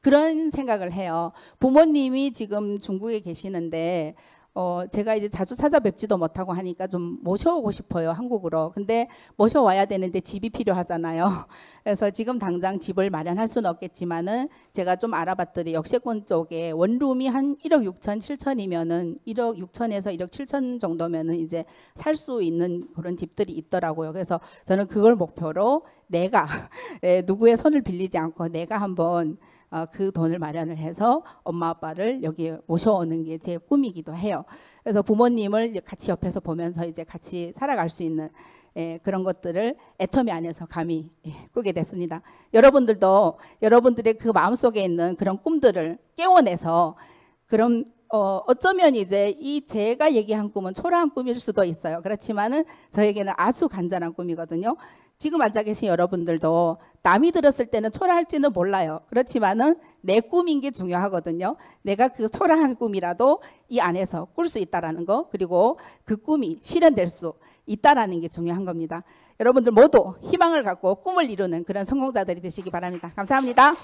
그런 생각을 해요. 부모님이 지금 중국에 계시는데 어, 제가 이제 자주 찾아뵙지도 못하고 하니까 좀 모셔오고 싶어요, 한국으로. 근데 모셔와야 되는데 집이 필요하잖아요. [laughs] 그래서 지금 당장 집을 마련할 수는 없겠지만은 제가 좀 알아봤더니 역세권 쪽에 원룸이 한 1억 6천, 7천이면은 1억 6천에서 1억 7천 정도면은 이제 살 수 있는 그런 집들이 있더라고요. 그래서 저는 그걸 목표로 내가, 에, [laughs] 예, 누구의 손을 빌리지 않고 내가 한번 어, 그 돈을 마련을 해서 엄마 아빠를 여기에 모셔오는 게 제 꿈이기도 해요. 그래서 부모님을 같이 옆에서 보면서 이제 같이 살아갈 수 있는 예, 그런 것들을 애터미 안에서 감히 예, 꾸게 됐습니다. 여러분들도 여러분들의 그 마음속에 있는 그런 꿈들을 깨워내서 그럼 어, 어쩌면 이제 이 제가 얘기한 꿈은 초라한 꿈일 수도 있어요. 그렇지만은 저에게는 아주 간절한 꿈이거든요. 지금 앉아 계신 여러분들도 남이 들었을 때는 초라할지는 몰라요. 그렇지만은 내 꿈인 게 중요하거든요. 내가 그 초라한 꿈이라도 이 안에서 꿀 수 있다라는 거 그리고 그 꿈이 실현될 수 있다라는 게 중요한 겁니다. 여러분들 모두 희망을 갖고 꿈을 이루는 그런 성공자들이 되시기 바랍니다. 감사합니다.